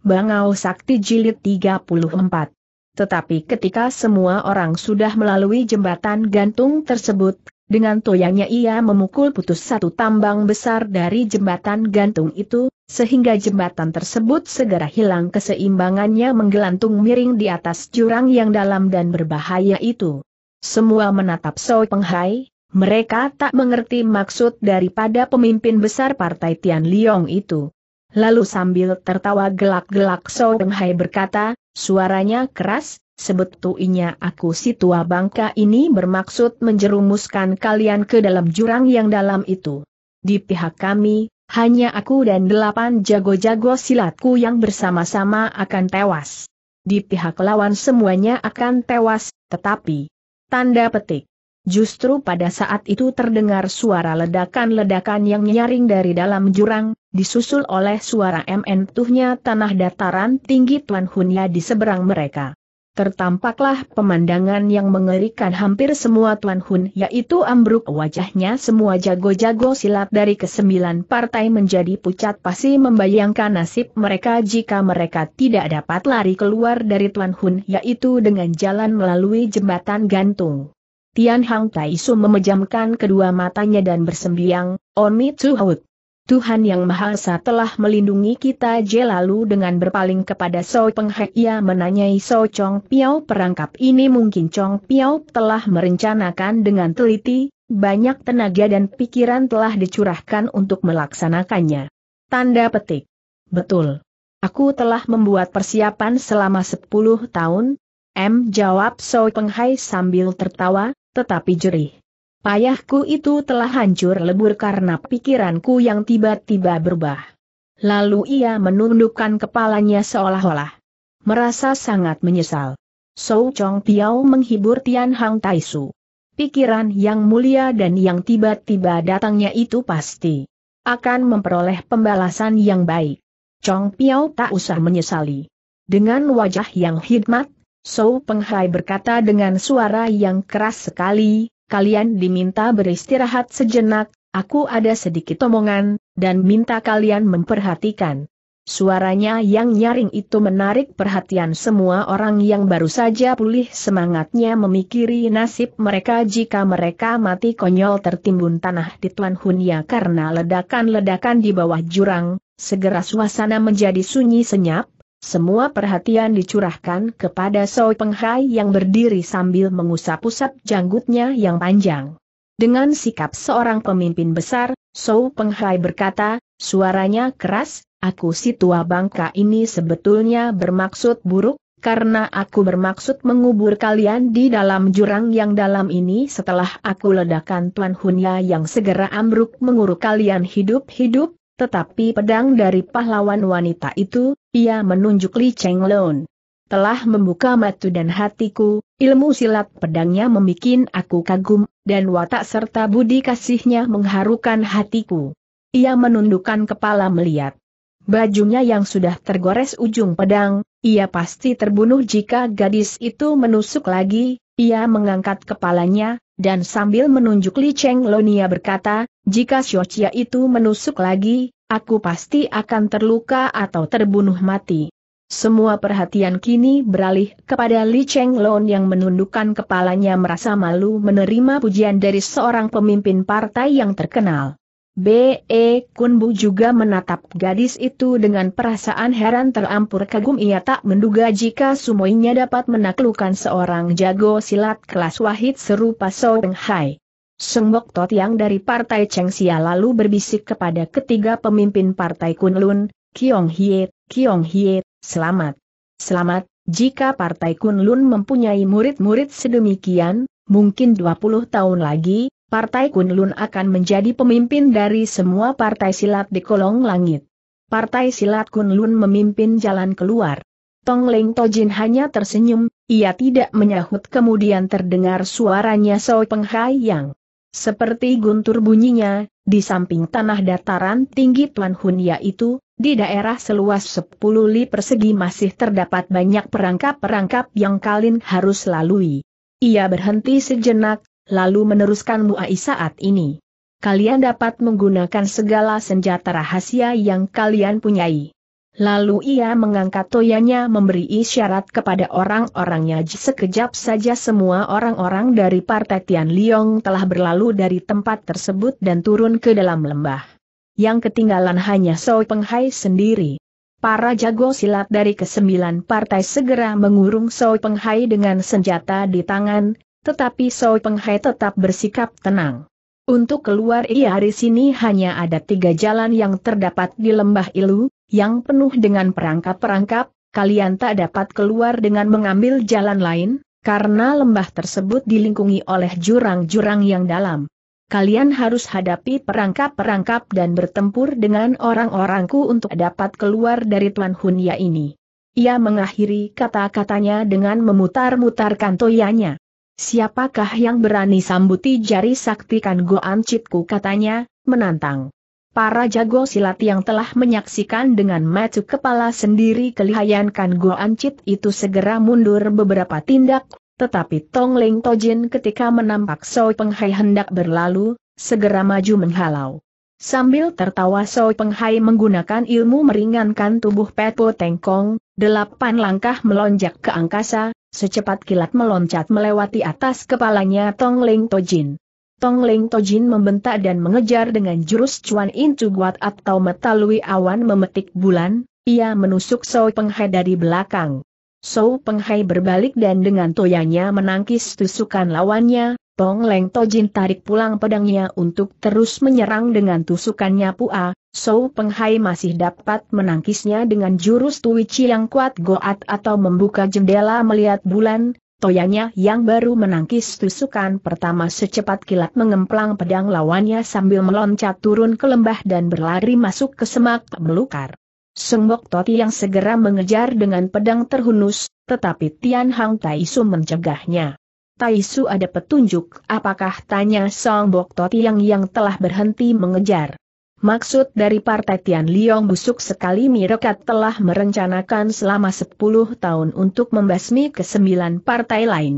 Bangau Sakti Jilid 34. Tetapi ketika semua orang sudah melalui jembatan gantung tersebut, dengan toyangnya ia memukul putus satu tambang besar dari jembatan gantung itu, sehingga jembatan tersebut segera hilang keseimbangannya menggelantung miring di atas jurang yang dalam dan berbahaya itu. Semua menatap Soi Penghai, mereka tak mengerti maksud daripada pemimpin besar partai Tian Liong itu. Lalu sambil tertawa gelak-gelak So Peng Hai berkata, suaranya keras, sebetulnya aku si tua bangka ini bermaksud menjerumuskan kalian ke dalam jurang yang dalam itu. Di pihak kami, hanya aku dan delapan jago-jago silatku yang bersama-sama akan tewas. Di pihak lawan semuanya akan tewas, tetapi... Tanda petik. Justru pada saat itu terdengar suara ledakan-ledakan yang nyaring dari dalam jurang, disusul oleh suara MN tuhnya tanah dataran tinggi Tuan Hunya di seberang mereka. Tertampaklah pemandangan yang mengerikan hampir semua Tuan Hun yaitu ambruk wajahnya semua jago-jago silat dari kesembilan partai menjadi pucat pasti membayangkan nasib mereka jika mereka tidak dapat lari keluar dari Tuan Hun yaitu dengan jalan melalui jembatan gantung. Tian Hang Su memejamkan kedua matanya dan bersembiang, Oni Tsuhout. Tuhan Yang Maha Esa telah melindungi kita je lalu dengan berpaling kepada So Peng Hek ia menanyai So Chong Piao perangkap ini mungkin Chong Piao telah merencanakan dengan teliti, banyak tenaga dan pikiran telah dicurahkan untuk melaksanakannya. Tanda petik. Betul. Aku telah membuat persiapan selama 10 tahun, M jawab So Penghai sambil tertawa, tetapi jerih. Payahku itu telah hancur lebur karena pikiranku yang tiba-tiba berubah. Lalu ia menundukkan kepalanya seolah-olah merasa sangat menyesal. So Chong Piao menghibur Tian Hang Tai Su. Pikiran yang mulia dan yang tiba-tiba datangnya itu pasti akan memperoleh pembalasan yang baik. Chong Piao tak usah menyesali. Dengan wajah yang hikmat, Sou Penghai berkata dengan suara yang keras sekali, kalian diminta beristirahat sejenak, aku ada sedikit omongan, dan minta kalian memperhatikan. Suaranya yang nyaring itu menarik perhatian semua orang yang baru saja pulih semangatnya memikiri nasib mereka jika mereka mati konyol tertimbun tanah di Tuan Hunya karena ledakan-ledakan di bawah jurang, segera suasana menjadi sunyi senyap, semua perhatian dicurahkan kepada Soi Penghai yang berdiri sambil mengusap-usap janggutnya yang panjang. Dengan sikap seorang pemimpin besar, Soi Penghai berkata, suaranya keras, aku si tua bangka ini sebetulnya bermaksud buruk, karena aku bermaksud mengubur kalian di dalam jurang yang dalam ini setelah aku ledakan Tuan Hunya yang segera ambruk menguruk kalian hidup-hidup, tetapi pedang dari pahlawan wanita itu, ia menunjuk Li Cheng Lun. Telah membuka mata dan hatiku, ilmu silat pedangnya membuat aku kagum, dan watak serta budi kasihnya mengharukan hatiku. Ia menundukkan kepala melihat. Bajunya yang sudah tergores ujung pedang, ia pasti terbunuh jika gadis itu menusuk lagi, ia mengangkat kepalanya, dan sambil menunjuk Li Cheng Lonia berkata, jika Xiochia itu menusuk lagi, aku pasti akan terluka atau terbunuh mati. Semua perhatian kini beralih kepada Li Cheng Lon yang menundukkan kepalanya merasa malu menerima pujian dari seorang pemimpin partai yang terkenal. B.E. Kunbu juga menatap gadis itu dengan perasaan heran terampur kagum ia tak menduga jika sumoinya dapat menaklukkan seorang jago silat kelas wahid serupa Soeng Hai. Sengbok Tot yang dari partai Cheng Xia lalu berbisik kepada ketiga pemimpin partai Kunlun, Kiong Hie, Kiong Hie, selamat. Selamat, jika partai Kunlun mempunyai murid-murid sedemikian, mungkin 20 tahun lagi, Partai Kunlun akan menjadi pemimpin dari semua partai silat di kolong langit. Partai silat Kunlun memimpin jalan keluar. Tong Leng Tojin hanya tersenyum, ia tidak menyahut kemudian terdengar suaranya Peng Hai yang Seperti guntur bunyinya, di samping tanah dataran tinggi Tuan Hun yaitu, di daerah seluas 10 li persegi masih terdapat banyak perangkap-perangkap yang kalian harus lalui. Ia berhenti sejenak, lalu meneruskan Muai saat ini. Kalian dapat menggunakan segala senjata rahasia yang kalian punyai. Lalu ia mengangkat toyanya memberi isyarat kepada orang-orangnya sekejap saja semua orang-orang dari partai Tian Liong telah berlalu dari tempat tersebut dan turun ke dalam lembah. Yang ketinggalan hanya Soi Penghai sendiri. Para jago silat dari kesembilan partai segera mengurung Soi Penghai dengan senjata di tangan, tetapi Soi Penghai tetap bersikap tenang. Untuk keluar ia dari sini hanya ada tiga jalan yang terdapat di lembah Ilu, yang penuh dengan perangkap-perangkap, kalian tak dapat keluar dengan mengambil jalan lain, karena lembah tersebut dilingkungi oleh jurang-jurang yang dalam. Kalian harus hadapi perangkap-perangkap dan bertempur dengan orang-orangku untuk dapat keluar dari Tuan Hunya ini. Ia mengakhiri kata-katanya dengan memutar mutarkan toyanya. Siapakah yang berani sambuti jari sakti kan Goan Citku katanya, menantang. Para jago silat yang telah menyaksikan dengan macu kepala sendiri kelihayan kan Goan Cit itu segera mundur beberapa tindak, tetapi Tong Leng Tojin ketika menampak Soi Penghai hendak berlalu, segera maju menghalau. Sambil tertawa Soi Penghai menggunakan ilmu meringankan tubuh Pepo Tengkong, delapan langkah melonjak ke angkasa, Secepat kilat meloncat melewati atas kepalanya Tong Ling Tojin. Tong Ling Tojin membentak dan mengejar dengan jurus cuan In guat atau metalui awan memetik bulan, ia menusuk Sou Penghai dari belakang. Sou Penghai berbalik dan dengan toyanya menangkis tusukan lawannya, Pong Leng Tojin tarik pulang pedangnya untuk terus menyerang dengan tusukannya Pua, So Penghai masih dapat menangkisnya dengan jurus Tuici yang kuat goat atau membuka jendela melihat bulan, toyanya yang baru menangkis tusukan pertama secepat kilat mengemplang pedang lawannya sambil meloncat turun ke lembah dan berlari masuk ke semak belukar. Sembok Toti yang segera mengejar dengan pedang terhunus, tetapi Tian Hang Taisu mencegahnya. Taisu ada petunjuk, apakah tanya Song Bok Totiang yang telah berhenti mengejar. Maksud dari Partai Tian Liong busuk sekali Mirekat telah merencanakan selama 10 tahun untuk membasmi kesembilan partai lain.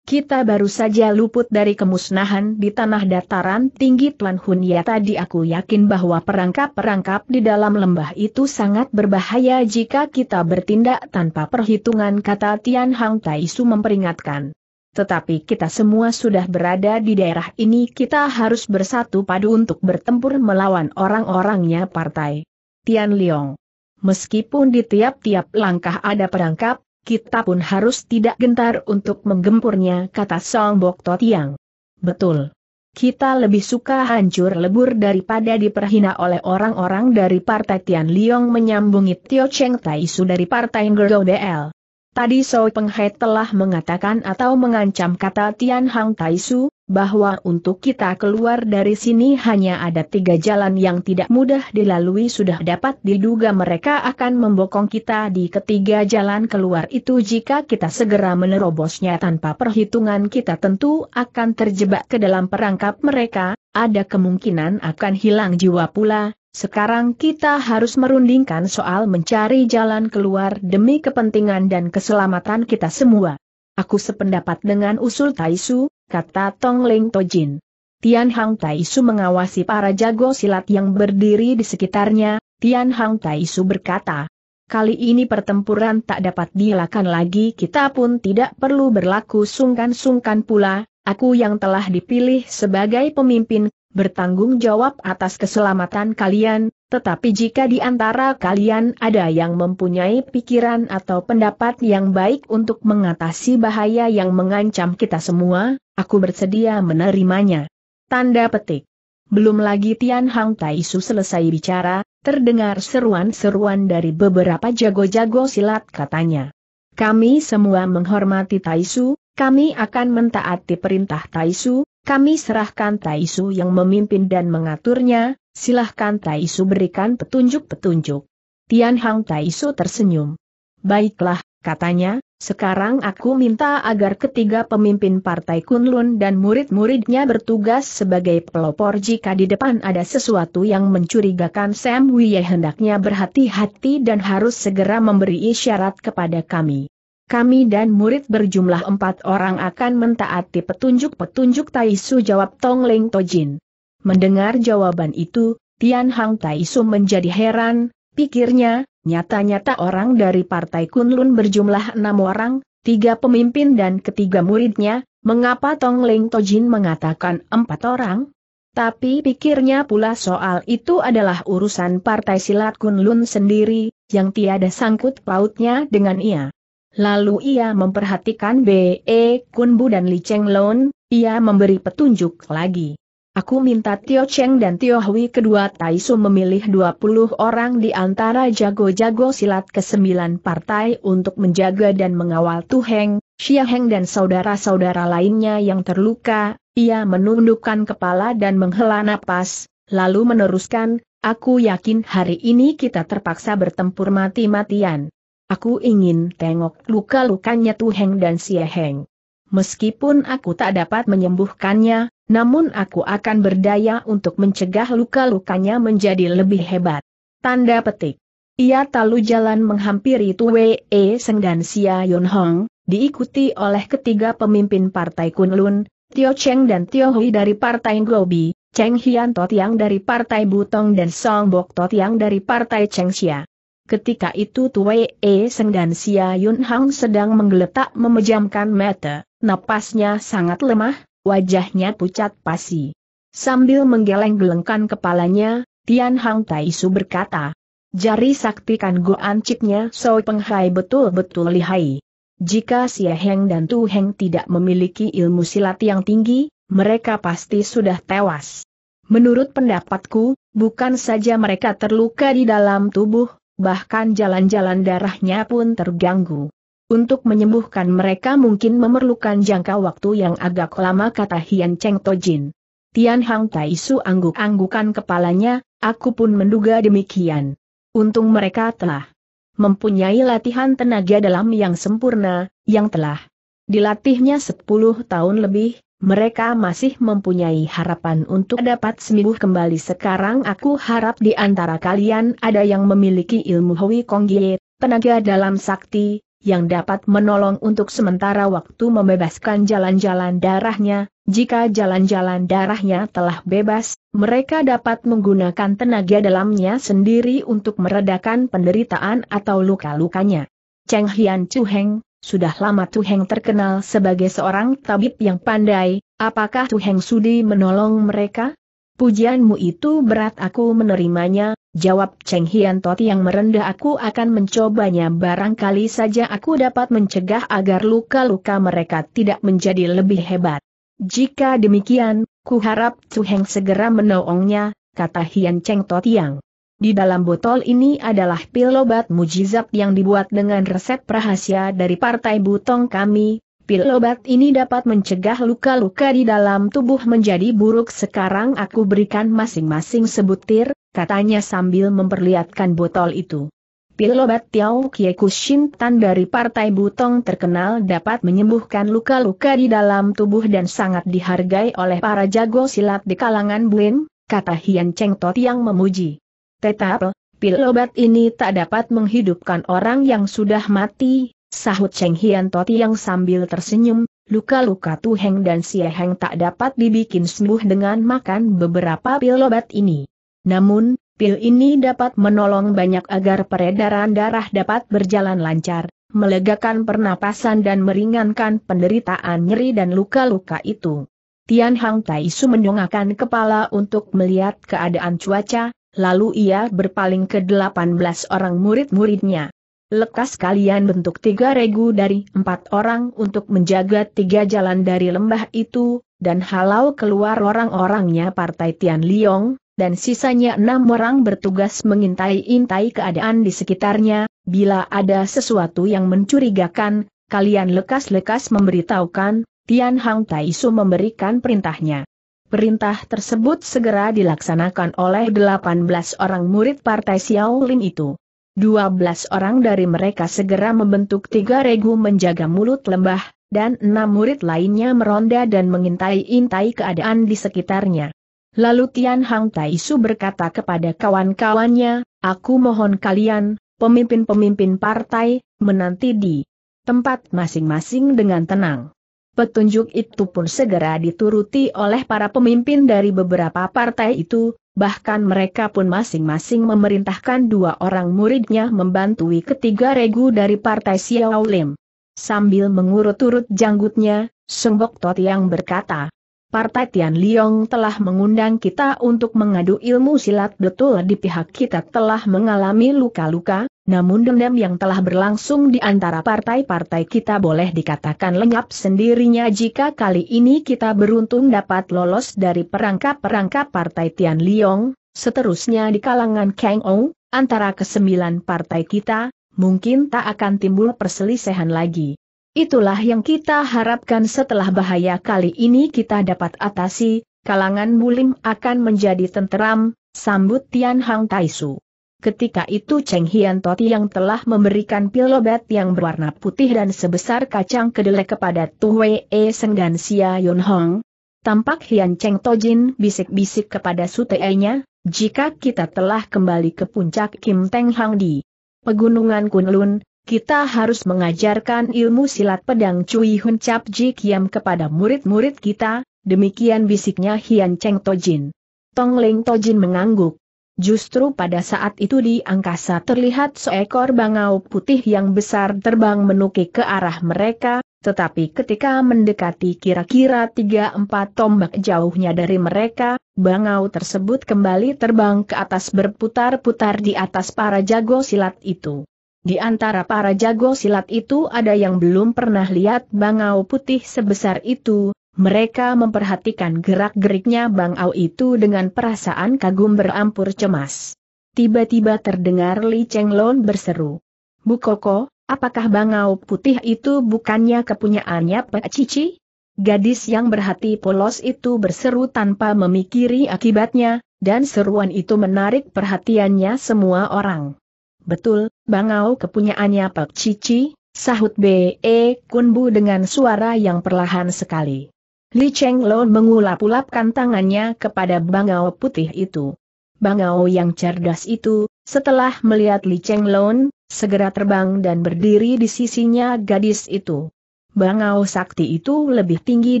Kita baru saja luput dari kemusnahan di tanah dataran tinggi Hun Hunya tadi aku yakin bahwa perangkap-perangkap di dalam lembah itu sangat berbahaya jika kita bertindak tanpa perhitungan kata Tian Hang Taisu memperingatkan tetapi kita semua sudah berada di daerah ini kita harus bersatu padu untuk bertempur melawan orang-orangnya partai. Tian Liong. Meskipun di tiap-tiap langkah ada perangkap, kita pun harus tidak gentar untuk menggempurnya kata Song Bok To Tiang. Betul. Kita lebih suka hancur lebur daripada diperhina oleh orang-orang dari Partai Tian Liong menyambungi Tio Cheng Taisu dari Partai Gerdo BL. Tadi Soi Penghai telah mengatakan atau mengancam kata Tian Hang Su, bahwa untuk kita keluar dari sini hanya ada tiga jalan yang tidak mudah dilalui sudah dapat diduga mereka akan membokong kita di ketiga jalan keluar itu jika kita segera menerobosnya tanpa perhitungan kita tentu akan terjebak ke dalam perangkap mereka, ada kemungkinan akan hilang jiwa pula, sekarang kita harus merundingkan soal mencari jalan keluar demi kepentingan dan keselamatan kita semua. Aku sependapat dengan usul Taisu, kata Tong Leng Tojin. Tian Hang Taisu mengawasi para jago silat yang berdiri di sekitarnya, Tian Hang Taisu berkata, Kali ini pertempuran tak dapat dilakukan lagi kita pun tidak perlu berlaku sungkan-sungkan pula, aku yang telah dipilih sebagai pemimpin, bertanggung jawab atas keselamatan kalian, tetapi jika di antara kalian ada yang mempunyai pikiran atau pendapat yang baik untuk mengatasi bahaya yang mengancam kita semua, aku bersedia menerimanya. Tanda petik. Belum lagi Tian Hang Taisu selesai bicara, terdengar seruan-seruan dari beberapa jago-jago silat katanya. Kami semua menghormati Taisu, kami akan mentaati perintah Taisu, kami serahkan Taisu yang memimpin dan mengaturnya, silahkan Taisu berikan petunjuk-petunjuk. Tian Hang Taisu tersenyum. Baiklah, katanya, sekarang aku minta agar ketiga pemimpin partai Kunlun dan murid-muridnya bertugas sebagai pelopor jika di depan ada sesuatu yang mencurigakan Sam Wiye hendaknya berhati-hati dan harus segera memberi isyarat kepada kami kami dan murid berjumlah empat orang akan mentaati petunjuk-petunjuk Taisu jawab Tong Leng Tojin. Mendengar jawaban itu, Tian Hang Taisu menjadi heran, pikirnya, nyata-nyata orang dari Partai Kunlun berjumlah enam orang, tiga pemimpin dan ketiga muridnya, mengapa Tong Leng Tojin mengatakan empat orang? Tapi pikirnya pula soal itu adalah urusan Partai Silat Kunlun sendiri, yang tiada sangkut pautnya dengan ia. Lalu ia memperhatikan B.E. E, Kunbu dan Li Cheng Lon, ia memberi petunjuk lagi. Aku minta Tio Cheng dan Tio Hui kedua Taisu memilih 20 orang di antara jago-jago silat ke-9 partai untuk menjaga dan mengawal Tu Heng, Xia Heng dan saudara-saudara lainnya yang terluka, ia menundukkan kepala dan menghela napas, lalu meneruskan, aku yakin hari ini kita terpaksa bertempur mati-matian. Aku ingin tengok luka-lukanya heng dan heng. Meskipun aku tak dapat menyembuhkannya, namun aku akan berdaya untuk mencegah luka-lukanya menjadi lebih hebat. Tanda petik. Ia talu jalan menghampiri Tu E Seng dan Xia Yun Hong, diikuti oleh ketiga pemimpin Partai Kunlun, Tio Cheng dan Tio Hui dari Partai Gobi, Cheng Hian tot yang dari Partai Butong dan Song Bok tot yang dari Partai cheng Xia. Ketika itu Tuwe E Seng dan Xia Yun Hang sedang menggeletak memejamkan mata, napasnya sangat lemah, wajahnya pucat pasi. Sambil menggeleng-gelengkan kepalanya, Tian Hang Tai Su berkata, Jari sakti kan goan ciknya So Penghai betul-betul lihai. Jika Xia Heng dan Tu Heng tidak memiliki ilmu silat yang tinggi, mereka pasti sudah tewas. Menurut pendapatku, bukan saja mereka terluka di dalam tubuh, bahkan jalan-jalan darahnya pun terganggu. Untuk menyembuhkan mereka mungkin memerlukan jangka waktu yang agak lama kata Hian Cheng Tojin. Tian Hang Tai Su angguk-anggukan kepalanya, aku pun menduga demikian. Untung mereka telah mempunyai latihan tenaga dalam yang sempurna, yang telah dilatihnya 10 tahun lebih, mereka masih mempunyai harapan untuk dapat sembuh kembali. Sekarang aku harap di antara kalian ada yang memiliki ilmu Hui Kong Ye, tenaga dalam sakti, yang dapat menolong untuk sementara waktu membebaskan jalan-jalan darahnya. Jika jalan-jalan darahnya telah bebas, mereka dapat menggunakan tenaga dalamnya sendiri untuk meredakan penderitaan atau luka-lukanya. Cheng Hian Chu Heng, sudah lama Tuheng terkenal sebagai seorang tabib yang pandai, apakah Tuheng sudi menolong mereka? Pujianmu itu berat aku menerimanya, jawab Cheng Hian Tot yang merendah aku akan mencobanya barangkali saja aku dapat mencegah agar luka-luka mereka tidak menjadi lebih hebat. Jika demikian, ku harap Tuheng segera menolongnya, kata Hian Cheng Tot yang. Di dalam botol ini adalah pil obat mujizat yang dibuat dengan resep rahasia dari partai butong kami. Pil obat ini dapat mencegah luka-luka di dalam tubuh menjadi buruk sekarang aku berikan masing-masing sebutir, katanya sambil memperlihatkan botol itu. Pil obat Tiao Kie Kushin Tan dari Partai Butong terkenal dapat menyembuhkan luka-luka di dalam tubuh dan sangat dihargai oleh para jago silat di kalangan Buin, kata Hian Cheng Tot yang memuji. Tetap, pil obat ini tak dapat menghidupkan orang yang sudah mati, sahut Cheng Hian Toti yang sambil tersenyum, luka-luka Tuheng dan Sieheng tak dapat dibikin sembuh dengan makan beberapa pil obat ini. Namun, pil ini dapat menolong banyak agar peredaran darah dapat berjalan lancar, melegakan pernapasan dan meringankan penderitaan nyeri dan luka-luka itu. Tian Hang Tai su menyongakkan kepala untuk melihat keadaan cuaca, Lalu ia berpaling ke delapan belas orang murid-muridnya. Lekas kalian bentuk tiga regu dari empat orang untuk menjaga tiga jalan dari lembah itu, dan halau keluar orang-orangnya Partai Tian Liong, dan sisanya enam orang bertugas mengintai-intai keadaan di sekitarnya, bila ada sesuatu yang mencurigakan, kalian lekas-lekas memberitahukan, Tian Hang Su memberikan perintahnya. Perintah tersebut segera dilaksanakan oleh 18 orang murid partai Xiaolin itu. 12 orang dari mereka segera membentuk tiga regu menjaga mulut lembah, dan enam murid lainnya meronda dan mengintai-intai keadaan di sekitarnya. Lalu Tian Hang Taisu berkata kepada kawan-kawannya, aku mohon kalian, pemimpin-pemimpin partai, menanti di tempat masing-masing dengan tenang. Petunjuk itu pun segera dituruti oleh para pemimpin dari beberapa partai itu, bahkan mereka pun masing-masing memerintahkan dua orang muridnya membantui ketiga regu dari partai Xiao Lim. Sambil mengurut-urut janggutnya, Sengbok Tot yang berkata, Partai Tian Liong telah mengundang kita untuk mengadu ilmu silat betul di pihak kita telah mengalami luka-luka, namun dendam yang telah berlangsung di antara partai-partai kita boleh dikatakan lenyap sendirinya jika kali ini kita beruntung dapat lolos dari perangkap-perangkap partai Tian Liong, seterusnya di kalangan Kang Ong, antara kesembilan partai kita, mungkin tak akan timbul perselisihan lagi. Itulah yang kita harapkan setelah bahaya kali ini kita dapat atasi, kalangan Bulim akan menjadi tenteram, sambut Tian Hang Taisu. Ketika itu Cheng Hian Toti yang telah memberikan pil yang berwarna putih dan sebesar kacang kedelai kepada Wei E Seng dan Xia Yun Hong. Tampak Hian Cheng Tojin bisik-bisik kepada sutee jika kita telah kembali ke puncak Kim Teng Hang di Pegunungan Kunlun, kita harus mengajarkan ilmu silat pedang Cui Hun Cap Ji Kiam kepada murid-murid kita, demikian bisiknya Hian Cheng Tojin. Tong Ling Tojin mengangguk. Justru pada saat itu di angkasa terlihat seekor bangau putih yang besar terbang menukik ke arah mereka, tetapi ketika mendekati kira-kira 3-4 tombak jauhnya dari mereka, bangau tersebut kembali terbang ke atas berputar-putar di atas para jago silat itu. Di antara para jago silat itu ada yang belum pernah lihat bangau putih sebesar itu, mereka memperhatikan gerak-geriknya Bang Au itu dengan perasaan kagum berampur cemas. Tiba-tiba terdengar Li Cheng Lon berseru. Bu Koko, apakah Bang Au putih itu bukannya kepunyaannya Pak Cici? Gadis yang berhati polos itu berseru tanpa memikiri akibatnya, dan seruan itu menarik perhatiannya semua orang. Betul, Bang Au kepunyaannya Pak Cici, sahut B.E. Kunbu dengan suara yang perlahan sekali. Li Cheng Lo mengulap-ulapkan tangannya kepada bangau putih itu. Bangau yang cerdas itu, setelah melihat Li Cheng Lon, segera terbang dan berdiri di sisinya gadis itu. Bangau sakti itu lebih tinggi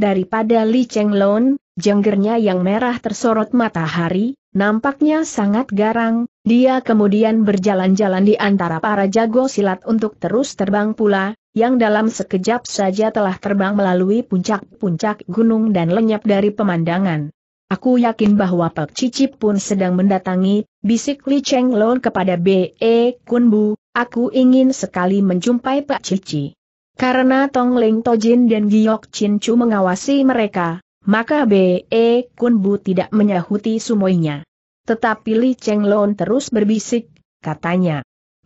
daripada Li Cheng Lon, jenggernya yang merah tersorot matahari, nampaknya sangat garang, dia kemudian berjalan-jalan di antara para jago silat untuk terus terbang pula, yang dalam sekejap saja telah terbang melalui puncak-puncak gunung dan lenyap dari pemandangan. Aku yakin bahwa Pak Cici pun sedang mendatangi, bisik Li Cheng Lon kepada B.E. Kun Bu, aku ingin sekali menjumpai Pak Cici. Karena Tong Ling Tojin dan Giok Chin Chu mengawasi mereka, maka B.E. Kun Bu tidak menyahuti semuanya. Tetapi Li Cheng Lon terus berbisik, katanya,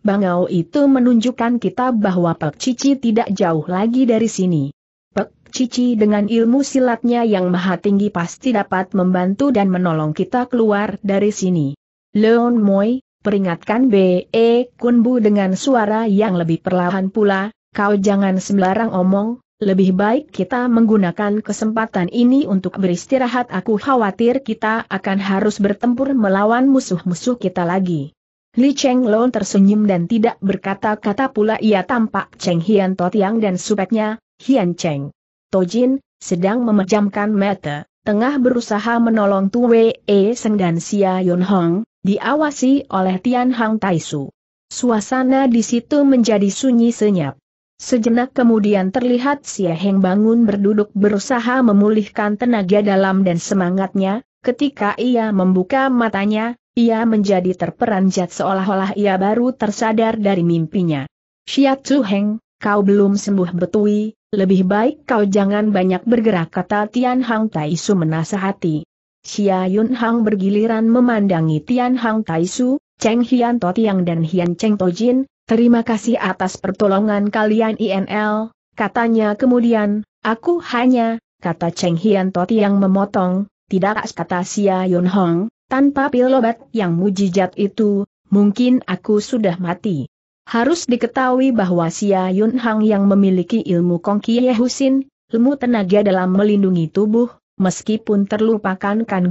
bangau itu menunjukkan kita bahwa Pek Cici tidak jauh lagi dari sini. Pek Cici dengan ilmu silatnya yang maha tinggi pasti dapat membantu dan menolong kita keluar dari sini. Leon Moy, peringatkan B.E. Kunbu dengan suara yang lebih perlahan pula, kau jangan sembarang omong, lebih baik kita menggunakan kesempatan ini untuk beristirahat aku khawatir kita akan harus bertempur melawan musuh-musuh kita lagi. Li Cheng tersenyum dan tidak berkata-kata pula ia tampak Cheng Hian Tiang dan supetnya, Hian Cheng. Tojin, sedang memejamkan mata, tengah berusaha menolong Tu Wei e Seng dan Xia Yun Hong, diawasi oleh Tian Hang Su. Suasana di situ menjadi sunyi senyap. Sejenak kemudian terlihat Xia Heng bangun berduduk berusaha memulihkan tenaga dalam dan semangatnya, ketika ia membuka matanya, ia menjadi terperanjat seolah-olah ia baru tersadar dari mimpinya. Xia Chu Heng, kau belum sembuh betui, lebih baik kau jangan banyak bergerak kata Tian Hang Su menasehati. Xia Yun Hang bergiliran memandangi Tian Hang Su, Cheng Hian To Tiang dan Hian Cheng To Jin, terima kasih atas pertolongan kalian INL, katanya kemudian, aku hanya, kata Cheng Hian To Tiang memotong, tidak kata Xia Yun Hang, tanpa pil obat yang mujijat itu, mungkin aku sudah mati. Harus diketahui bahwa Xia Yun Hang yang memiliki ilmu Kie Husin, ilmu tenaga dalam melindungi tubuh, meskipun terlupakan kan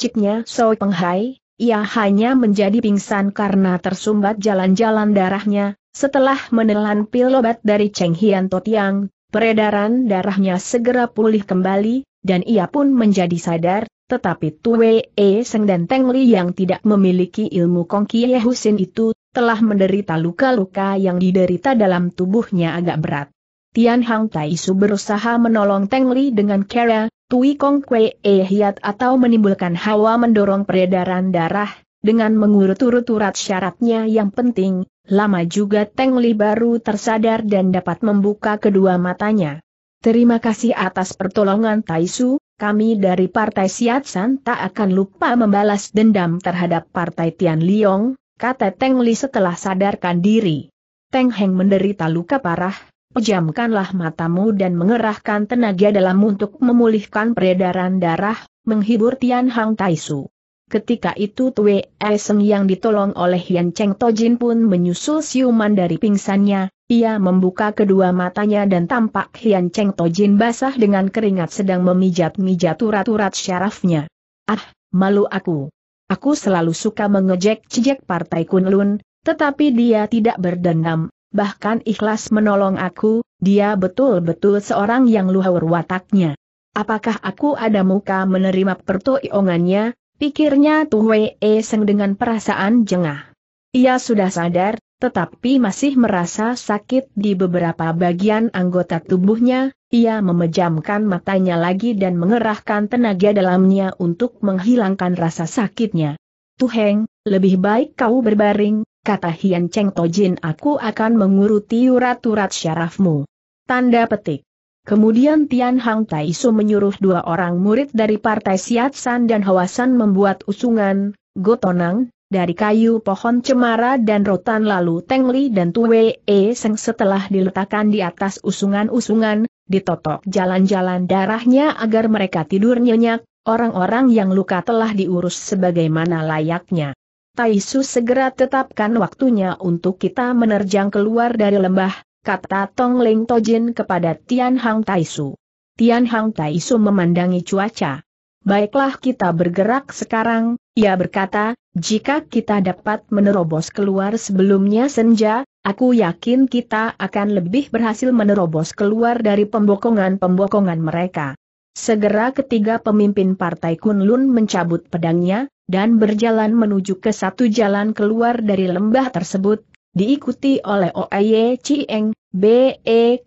ciknya So Peng Hai, ia hanya menjadi pingsan karena tersumbat jalan-jalan darahnya, setelah menelan pil obat dari Cheng Hian Totiang, peredaran darahnya segera pulih kembali, dan ia pun menjadi sadar, tetapi Tue E Seng dan Teng Li yang tidak memiliki ilmu Kong Kie Husin itu, telah menderita luka-luka yang diderita dalam tubuhnya agak berat. Tian Hang Tai Su berusaha menolong Teng Li dengan cara, Tui Kong Kue E Hiat atau menimbulkan hawa mendorong peredaran darah, dengan mengurut-urut urat syaratnya yang penting, lama juga Teng Li baru tersadar dan dapat membuka kedua matanya. Terima kasih atas pertolongan Tai Su kami dari Partai San tak akan lupa membalas dendam terhadap Partai Tian Liong, kata Teng Li setelah sadarkan diri. Teng Heng menderita luka parah, pejamkanlah matamu dan mengerahkan tenaga dalam untuk memulihkan peredaran darah, menghibur Tian Hang Taisu. Ketika itu Tue Seng yang ditolong oleh Yan Cheng Tojin pun menyusul siuman dari pingsannya, ia membuka kedua matanya dan tampak Hian Cheng Tojin basah dengan keringat sedang memijat-mijat urat-urat syarafnya. Ah, malu aku. Aku selalu suka mengejek-jejek partai Kunlun, tetapi dia tidak berdendam, bahkan ikhlas menolong aku, dia betul-betul seorang yang luhur wataknya. Apakah aku ada muka menerima pertoiongannya, pikirnya Wei Seng dengan perasaan jengah. Ia sudah sadar, tetapi masih merasa sakit di beberapa bagian anggota tubuhnya, ia memejamkan matanya lagi dan mengerahkan tenaga dalamnya untuk menghilangkan rasa sakitnya. Tuheng, lebih baik kau berbaring, kata Hian Cheng Tojin aku akan menguruti urat-urat syarafmu. Tanda petik. Kemudian Tian Hang Taisu menyuruh dua orang murid dari Partai Siatsan dan Hawasan membuat usungan, Gotonang, dari kayu pohon cemara dan rotan lalu Tengli dan Tuwe E Seng setelah diletakkan di atas usungan-usungan, ditotok jalan-jalan darahnya agar mereka tidur nyenyak, orang-orang yang luka telah diurus sebagaimana layaknya. Taisu segera tetapkan waktunya untuk kita menerjang keluar dari lembah, kata Tong Leng Tojin kepada Tian Hang Taisu. Tian Hang Taisu memandangi cuaca. Baiklah kita bergerak sekarang, ia berkata, jika kita dapat menerobos keluar sebelumnya senja, aku yakin kita akan lebih berhasil menerobos keluar dari pembokongan-pembokongan mereka. Segera ketiga pemimpin partai Kunlun mencabut pedangnya, dan berjalan menuju ke satu jalan keluar dari lembah tersebut, diikuti oleh Oye Chieng, Be,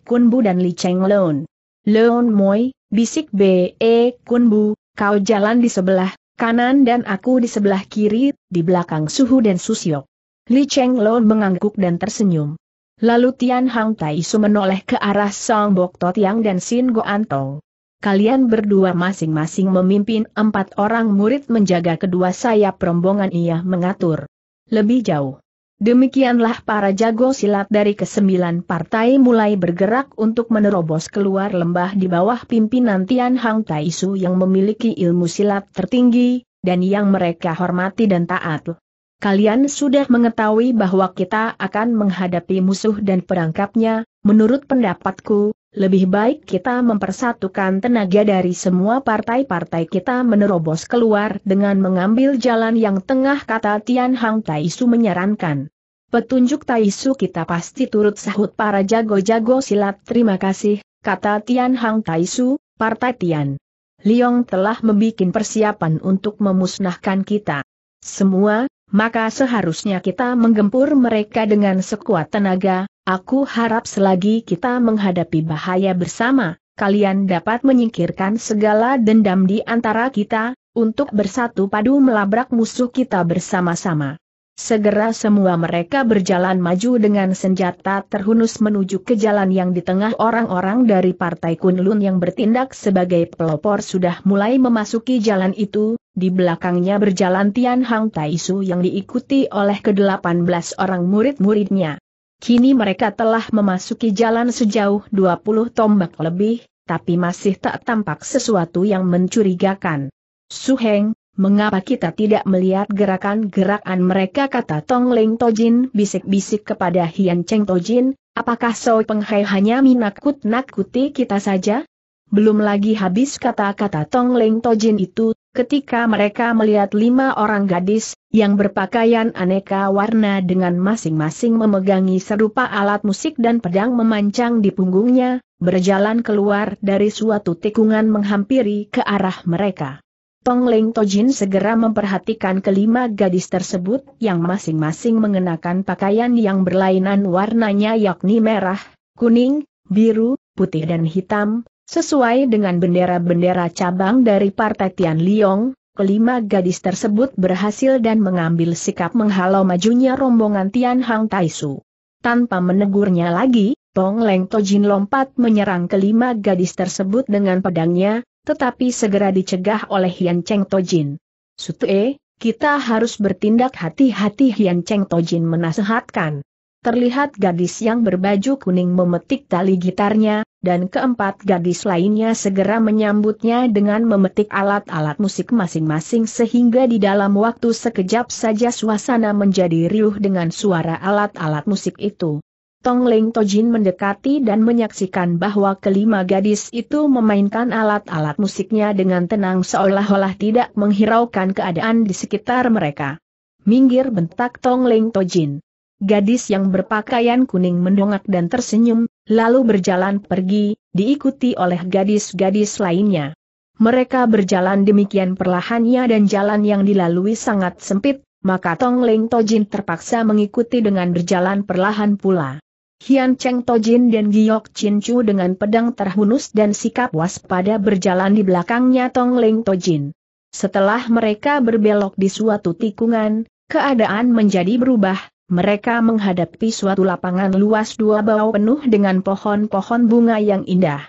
Kunbu dan Li Cheng Leon. Leon Moi, bisik Be, Kunbu, kau jalan di sebelah kanan dan aku di sebelah kiri, di belakang Suhu dan Susio. Li Cheng Lo mengangguk dan tersenyum. Lalu Tian Hang Tai Su menoleh ke arah Song Bok Tiang dan Sin Go Antong. Kalian berdua masing-masing memimpin empat orang murid menjaga kedua sayap rombongan ia mengatur. Lebih jauh. Demikianlah para jago silat dari kesembilan partai mulai bergerak untuk menerobos keluar lembah di bawah pimpinan Tian Hang Taisu yang memiliki ilmu silat tertinggi, dan yang mereka hormati dan taat. Kalian sudah mengetahui bahwa kita akan menghadapi musuh dan perangkapnya, menurut pendapatku, lebih baik kita mempersatukan tenaga dari semua partai-partai kita menerobos keluar dengan mengambil jalan yang tengah kata Tian Hang Tai Su menyarankan. Petunjuk Tai Su kita pasti turut sahut para jago-jago silat terima kasih, kata Tian Hang Tai Su, Partai Tian. Liong telah membuat persiapan untuk memusnahkan kita. Semua, maka seharusnya kita menggempur mereka dengan sekuat tenaga, Aku harap selagi kita menghadapi bahaya bersama, kalian dapat menyingkirkan segala dendam di antara kita, untuk bersatu padu melabrak musuh kita bersama-sama. Segera semua mereka berjalan maju dengan senjata terhunus menuju ke jalan yang di tengah orang-orang dari Partai Kunlun yang bertindak sebagai pelopor sudah mulai memasuki jalan itu, di belakangnya berjalan Tian Hang Taisu yang diikuti oleh ke-18 orang murid-muridnya. Kini mereka telah memasuki jalan sejauh 20 tombak lebih, tapi masih tak tampak sesuatu yang mencurigakan. Suheng, mengapa kita tidak melihat gerakan-gerakan mereka kata Tong Leng Tojin bisik-bisik kepada Hian Cheng Tojin, apakah Soi Penghai hanya minakut-nakuti kita saja? Belum lagi habis kata-kata Tong Leng Tojin itu, Ketika mereka melihat lima orang gadis, yang berpakaian aneka warna dengan masing-masing memegangi serupa alat musik dan pedang memancang di punggungnya, berjalan keluar dari suatu tikungan menghampiri ke arah mereka. Tong Leng Tojin segera memperhatikan kelima gadis tersebut yang masing-masing mengenakan pakaian yang berlainan warnanya yakni merah, kuning, biru, putih dan hitam, Sesuai dengan bendera-bendera cabang dari Partai Tian Liong, kelima gadis tersebut berhasil dan mengambil sikap menghalau majunya rombongan Tian Hang Taisu. Tanpa menegurnya lagi, Tong Leng Tojin lompat menyerang kelima gadis tersebut dengan pedangnya, tetapi segera dicegah oleh Hian Cheng Tojin. Sutue, kita harus bertindak hati-hati Hian Cheng Tojin menasehatkan. Terlihat gadis yang berbaju kuning memetik tali gitarnya, dan keempat gadis lainnya segera menyambutnya dengan memetik alat-alat musik masing-masing sehingga di dalam waktu sekejap saja suasana menjadi riuh dengan suara alat-alat musik itu. Tong Ling Tojin mendekati dan menyaksikan bahwa kelima gadis itu memainkan alat-alat musiknya dengan tenang seolah-olah tidak menghiraukan keadaan di sekitar mereka. Minggir bentak Tong Ling Tojin. Gadis yang berpakaian kuning mendongak dan tersenyum, lalu berjalan pergi, diikuti oleh gadis-gadis lainnya. Mereka berjalan demikian perlahannya dan jalan yang dilalui sangat sempit, maka Tong Leng Tojin terpaksa mengikuti dengan berjalan perlahan pula. Hian Cheng Tojin dan Giok Chin Chu dengan pedang terhunus dan sikap waspada berjalan di belakangnya Tong Leng Tojin. Setelah mereka berbelok di suatu tikungan, keadaan menjadi berubah, mereka menghadapi suatu lapangan luas dua bawah penuh dengan pohon-pohon bunga yang indah.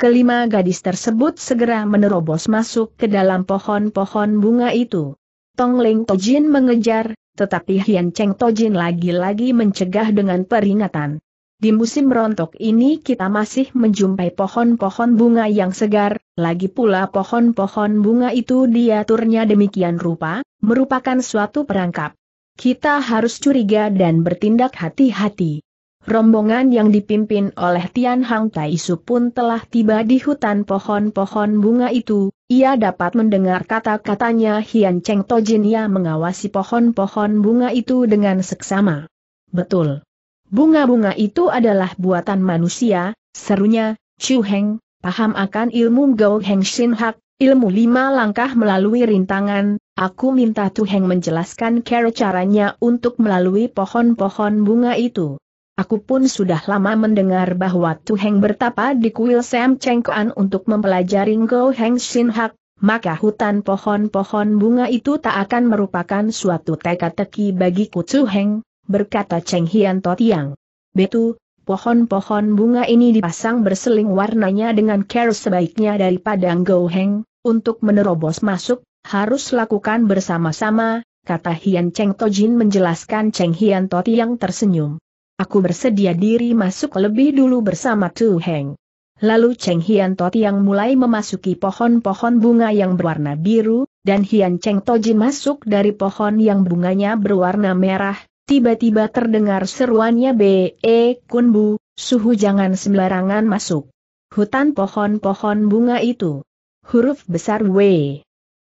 Kelima gadis tersebut segera menerobos masuk ke dalam pohon-pohon bunga itu. Tong Ling Tojin mengejar, tetapi Hian Cheng Tojin lagi-lagi mencegah dengan peringatan. Di musim rontok ini kita masih menjumpai pohon-pohon bunga yang segar, lagi pula pohon-pohon bunga itu diaturnya demikian rupa, merupakan suatu perangkap. Kita harus curiga dan bertindak hati-hati. Rombongan yang dipimpin oleh Tian Hang Taisu pun telah tiba di hutan pohon-pohon bunga itu, ia dapat mendengar kata-katanya Hian Cheng Tojin ia mengawasi pohon-pohon bunga itu dengan seksama. Betul. Bunga-bunga itu adalah buatan manusia, serunya, Chu Heng, paham akan ilmu Gao Heng Shin Hak, Ilmu lima langkah melalui rintangan, aku minta Tuheng menjelaskan cara caranya untuk melalui pohon-pohon bunga itu. Aku pun sudah lama mendengar bahwa Tuheng bertapa di kuil Sam Cheng Kuan untuk mempelajari Go Heng Shin Hak, maka hutan pohon-pohon bunga itu tak akan merupakan suatu teka-teki bagi bagiku Heng, berkata Cheng Hian Totiang. Betul. Pohon-pohon bunga ini dipasang berseling warnanya dengan care sebaiknya dari padang goheng, untuk menerobos masuk, harus lakukan bersama-sama, kata Hian Cheng Tojin menjelaskan Cheng Hian Toti yang tersenyum. Aku bersedia diri masuk lebih dulu bersama Tu Heng. Lalu Cheng Hian Toti yang mulai memasuki pohon-pohon bunga yang berwarna biru, dan Hian Cheng Tojin masuk dari pohon yang bunganya berwarna merah, Tiba-tiba terdengar seruannya B.E. Eh, Kunbu, suhu jangan sembarangan masuk. Hutan pohon-pohon bunga itu. Huruf besar W.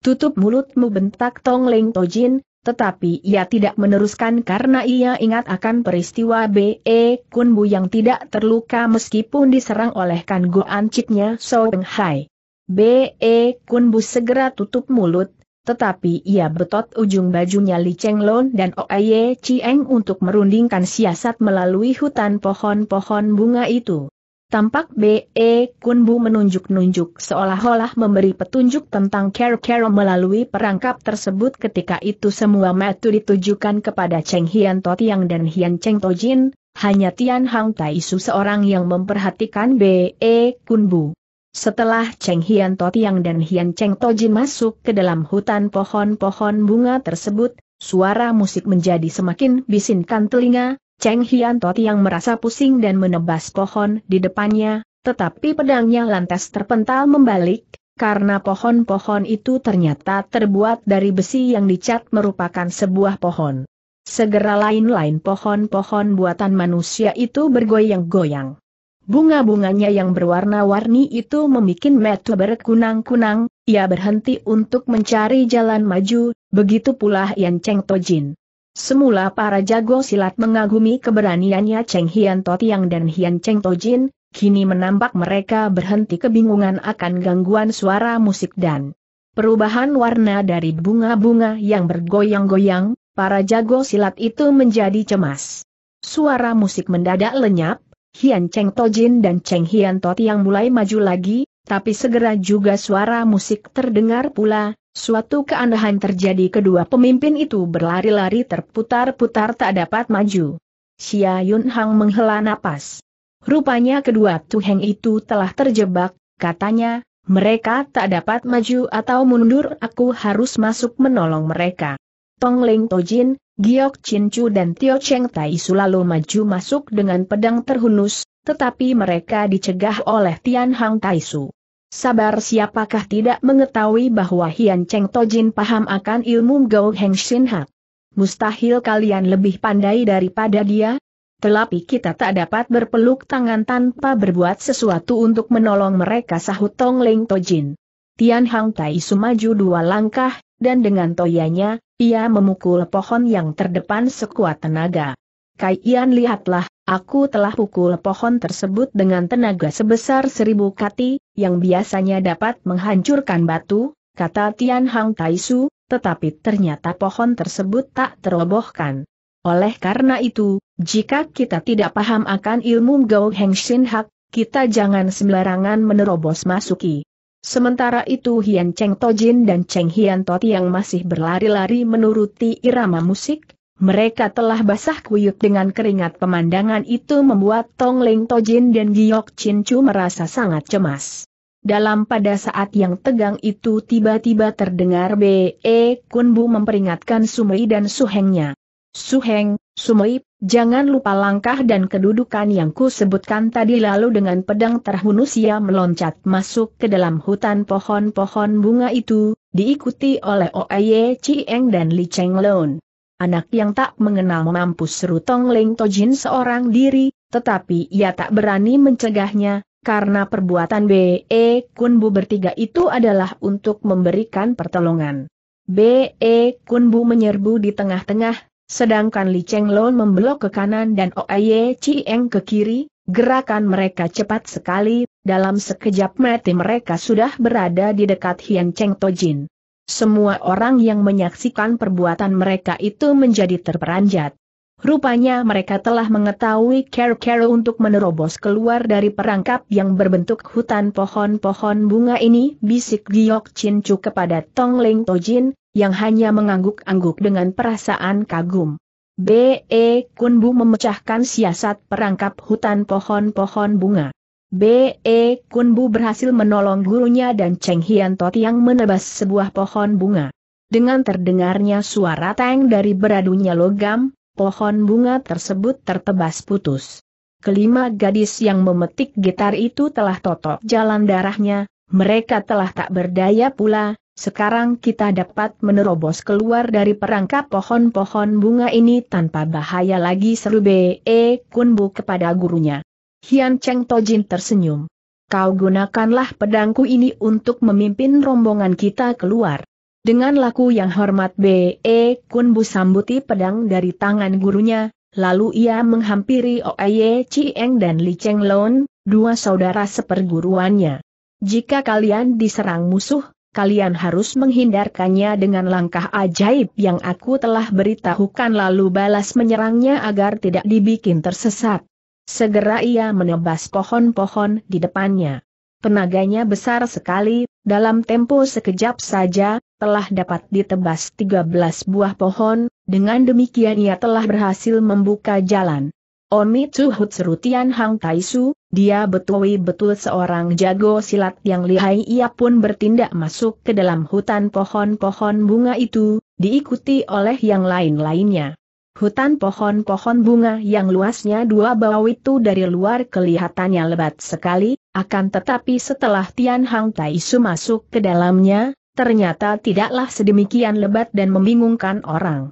Tutup mulutmu bentak Tong Leng Tojin, tetapi ia tidak meneruskan karena ia ingat akan peristiwa B.E. Kunbu yang tidak terluka meskipun diserang oleh kan Goan Ciknya So Hai. B.E. Eh, Kunbu segera tutup mulut, tetapi ia betot ujung bajunya Li Cheng Lon dan aye Chieng untuk merundingkan siasat melalui hutan pohon-pohon bunga itu. Tampak B.E. Kunbu menunjuk-nunjuk seolah-olah memberi petunjuk tentang care-care melalui perangkap tersebut ketika itu semua metu ditujukan kepada Cheng Hian Yang dan Hian Cheng Tojin, hanya Tian Hang Tai Su seorang yang memperhatikan B.E. Kunbu. Setelah Cheng Hian Totiang dan Hian Cheng Tojin masuk ke dalam hutan pohon-pohon bunga tersebut, suara musik menjadi semakin bisinkan telinga, Cheng Hian Totiang merasa pusing dan menebas pohon di depannya, tetapi pedangnya lantas terpental membalik, karena pohon-pohon itu ternyata terbuat dari besi yang dicat merupakan sebuah pohon. Segera lain-lain pohon-pohon buatan manusia itu bergoyang-goyang. Bunga-bunganya yang berwarna-warni itu membuat metu berkunang-kunang, ia berhenti untuk mencari jalan maju, begitu pula Yan Cheng Tojin. Semula para jago silat mengagumi keberaniannya Cheng Hian Totiang dan Hian Cheng Tojin, kini menampak mereka berhenti kebingungan akan gangguan suara musik dan perubahan warna dari bunga-bunga yang bergoyang-goyang, para jago silat itu menjadi cemas. Suara musik mendadak lenyap, Hian Cheng Tojin dan Cheng Hian Tot yang mulai maju lagi, tapi segera juga suara musik terdengar pula, suatu keanehan terjadi kedua pemimpin itu berlari-lari terputar-putar tak dapat maju. Xia Yun Hang menghela napas. Rupanya kedua Tuheng itu telah terjebak, katanya, mereka tak dapat maju atau mundur aku harus masuk menolong mereka. Tong Leng Tojin, Giok Chin Chu dan Tio Cheng Tai Su lalu maju masuk dengan pedang terhunus, tetapi mereka dicegah oleh Tian Hang Tai Su. Sabar siapakah tidak mengetahui bahwa Hian Cheng Tojin paham akan ilmu Gou Heng Shin Hak. Mustahil kalian lebih pandai daripada dia, tetapi kita tak dapat berpeluk tangan tanpa berbuat sesuatu untuk menolong mereka sahut Tong Leng Tojin. Tian Hang Tai Su maju dua langkah, dan dengan toyanya, ia memukul pohon yang terdepan sekuat tenaga. Kaiyan lihatlah, aku telah pukul pohon tersebut dengan tenaga sebesar seribu kati, yang biasanya dapat menghancurkan batu, kata Tian Hang Taisu, tetapi ternyata pohon tersebut tak terobohkan. Oleh karena itu, jika kita tidak paham akan ilmu Gao Heng Shin Hak, kita jangan sembarangan menerobos masuki. Sementara itu Hian Cheng Tojin dan Cheng Hian Toti yang masih berlari-lari menuruti irama musik, mereka telah basah kuyup dengan keringat pemandangan itu membuat Tong Ling Tojin dan Giok Chin Chu merasa sangat cemas. Dalam pada saat yang tegang itu tiba-tiba terdengar B.E. E Kunbu memperingatkan Sumei dan Suhengnya. Suheng, Sumoib, jangan lupa langkah dan kedudukan yang ku sebutkan tadi lalu dengan pedang terhunus ia meloncat masuk ke dalam hutan pohon-pohon bunga itu, diikuti oleh Oeye Chieng dan Li Cheng Anak yang tak mengenal mampu seru Tong Leng Tojin seorang diri, tetapi ia tak berani mencegahnya, karena perbuatan B.E. E Kunbu bertiga itu adalah untuk memberikan pertolongan. B.E. E Kunbu menyerbu di tengah-tengah, Sedangkan Li Cheng Lon membelok ke kanan dan Oye Chieng ke kiri, gerakan mereka cepat sekali, dalam sekejap mati mereka sudah berada di dekat Hian Cheng To Jin. Semua orang yang menyaksikan perbuatan mereka itu menjadi terperanjat. Rupanya mereka telah mengetahui care-care untuk menerobos keluar dari perangkap yang berbentuk hutan pohon-pohon bunga ini, bisik Giok Chin Chu kepada Tong Ling Tojin, yang hanya mengangguk-angguk dengan perasaan kagum. B.E. Kun Bu memecahkan siasat perangkap hutan pohon-pohon bunga. B.E. Kun Bu berhasil menolong gurunya dan Cheng Hian Tot yang menebas sebuah pohon bunga. Dengan terdengarnya suara tang dari beradunya logam, pohon bunga tersebut tertebas putus. Kelima gadis yang memetik gitar itu telah totok jalan darahnya, mereka telah tak berdaya pula, sekarang kita dapat menerobos keluar dari perangkap pohon-pohon bunga ini tanpa bahaya lagi seru B.E. E, kunbu kepada gurunya. Hian Cheng Tojin tersenyum. Kau gunakanlah pedangku ini untuk memimpin rombongan kita keluar. Dengan laku yang hormat B.E. Kun Bu sambuti pedang dari tangan gurunya, lalu ia menghampiri Oye Cieng dan Li Cheng Lon, dua saudara seperguruannya. Jika kalian diserang musuh, kalian harus menghindarkannya dengan langkah ajaib yang aku telah beritahukan lalu balas menyerangnya agar tidak dibikin tersesat. Segera ia menebas pohon-pohon di depannya. Tenaganya besar sekali, dalam tempo sekejap saja, telah dapat ditebas 13 buah pohon, dengan demikian ia telah berhasil membuka jalan. Omi Tsuhut Serutian Hang Taisu, dia betul-betul seorang jago silat yang lihai ia pun bertindak masuk ke dalam hutan pohon-pohon bunga itu, diikuti oleh yang lain-lainnya. Hutan pohon-pohon bunga yang luasnya dua bawah itu dari luar kelihatannya lebat sekali, akan tetapi setelah Tian Hang Su masuk ke dalamnya, ternyata tidaklah sedemikian lebat dan membingungkan orang.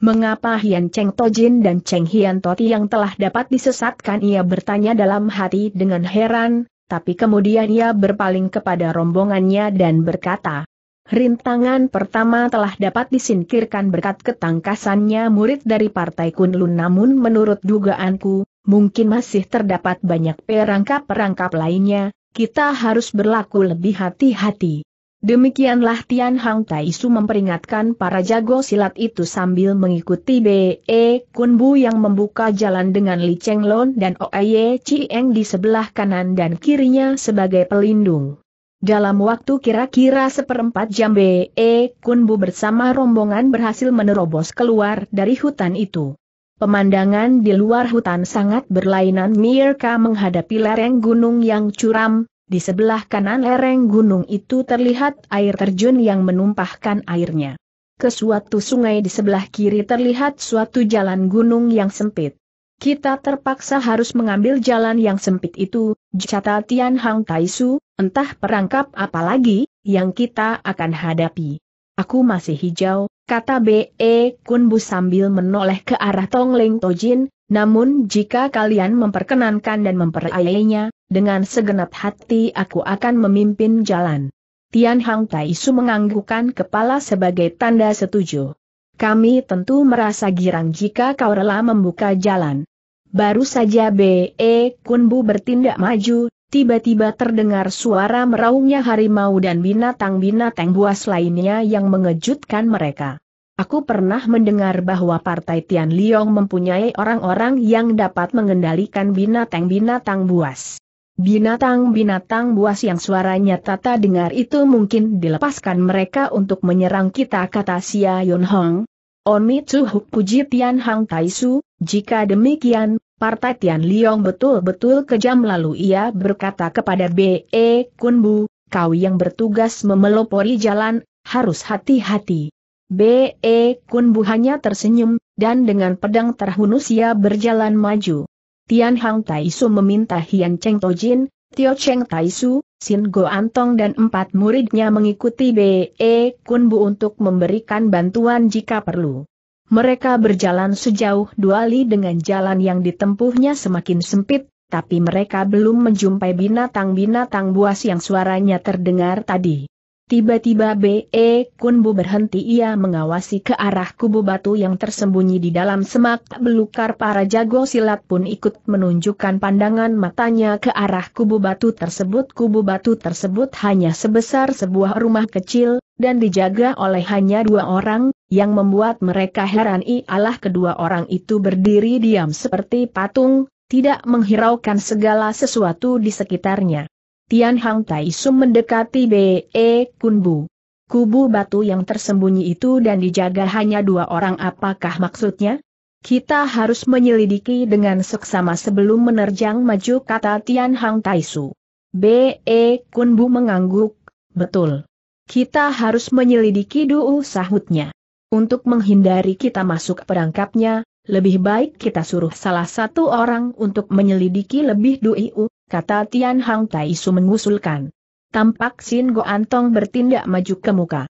Mengapa Hian Cheng Tojin dan Cheng Hian Toti yang telah dapat disesatkan ia bertanya dalam hati dengan heran, tapi kemudian ia berpaling kepada rombongannya dan berkata, Rintangan pertama telah dapat disingkirkan berkat ketangkasannya murid dari Partai Kunlun namun menurut dugaanku, mungkin masih terdapat banyak perangkap-perangkap lainnya, kita harus berlaku lebih hati-hati. Demikianlah Tian Hang Taisu memperingatkan para jago silat itu sambil mengikuti B.E. Kun Bu yang membuka jalan dengan Li Cheng lon dan O.A.Y.E. Chieng di sebelah kanan dan kirinya sebagai pelindung. Dalam waktu kira-kira seperempat jam B.E. Kun Bu bersama rombongan berhasil menerobos keluar dari hutan itu. Pemandangan di luar hutan sangat berlainan Mirka menghadapi lereng gunung yang curam, di sebelah kanan lereng gunung itu terlihat air terjun yang menumpahkan airnya. Ke suatu sungai di sebelah kiri terlihat suatu jalan gunung yang sempit. Kita terpaksa harus mengambil jalan yang sempit itu, jata Tian Hang Taisu, entah perangkap apa lagi, yang kita akan hadapi. Aku masih hijau, kata B.E. Kunbu sambil menoleh ke arah Tongling Tojin, namun jika kalian memperkenankan dan memperayainya, dengan segenap hati aku akan memimpin jalan. Tian Hang Taisu menganggukkan kepala sebagai tanda setuju. Kami tentu merasa girang jika kau rela membuka jalan. Baru saja B.E. Kunbu bertindak maju, tiba-tiba terdengar suara meraungnya harimau dan binatang-binatang buas lainnya yang mengejutkan mereka. Aku pernah mendengar bahwa Partai Tian Liong mempunyai orang-orang yang dapat mengendalikan binatang-binatang buas. Binatang-binatang buas yang suaranya tata dengar itu mungkin dilepaskan mereka untuk menyerang kita kata Xia Yun Hong. Oni Huk puji Tian Hang Taisu, jika demikian, Partai Tian Liong betul-betul kejam lalu ia berkata kepada B.E. Kunbu, kau yang bertugas memelopori jalan, harus hati-hati. B.E. Kunbu hanya tersenyum, dan dengan pedang terhunus ia berjalan maju. Tian Hang Taisu meminta Hian Cheng Jin, Tio Cheng Taisu, Sin Go Antong dan empat muridnya mengikuti B.E. Kunbu untuk memberikan bantuan jika perlu. Mereka berjalan sejauh dua li dengan jalan yang ditempuhnya semakin sempit, tapi mereka belum menjumpai binatang-binatang buas yang suaranya terdengar tadi. Tiba-tiba B.E. Kunbu berhenti ia mengawasi ke arah kubu batu yang tersembunyi di dalam semak belukar para jago silat pun ikut menunjukkan pandangan matanya ke arah kubu batu tersebut. Kubu batu tersebut hanya sebesar sebuah rumah kecil, dan dijaga oleh hanya dua orang, yang membuat mereka heran ialah kedua orang itu berdiri diam seperti patung, tidak menghiraukan segala sesuatu di sekitarnya. Tian Hang Tai Sum mendekati B.E. Kunbu. Kubu batu yang tersembunyi itu dan dijaga hanya dua orang apakah maksudnya? Kita harus menyelidiki dengan seksama sebelum menerjang maju kata Tian Hang Tai Su. B.E. Kunbu mengangguk, betul. Kita harus menyelidiki dulu sahutnya. Untuk menghindari kita masuk perangkapnya, lebih baik kita suruh salah satu orang untuk menyelidiki lebih dulu, kata Tian Hang Taisu mengusulkan. Tampak Sin Go Antong bertindak maju ke muka.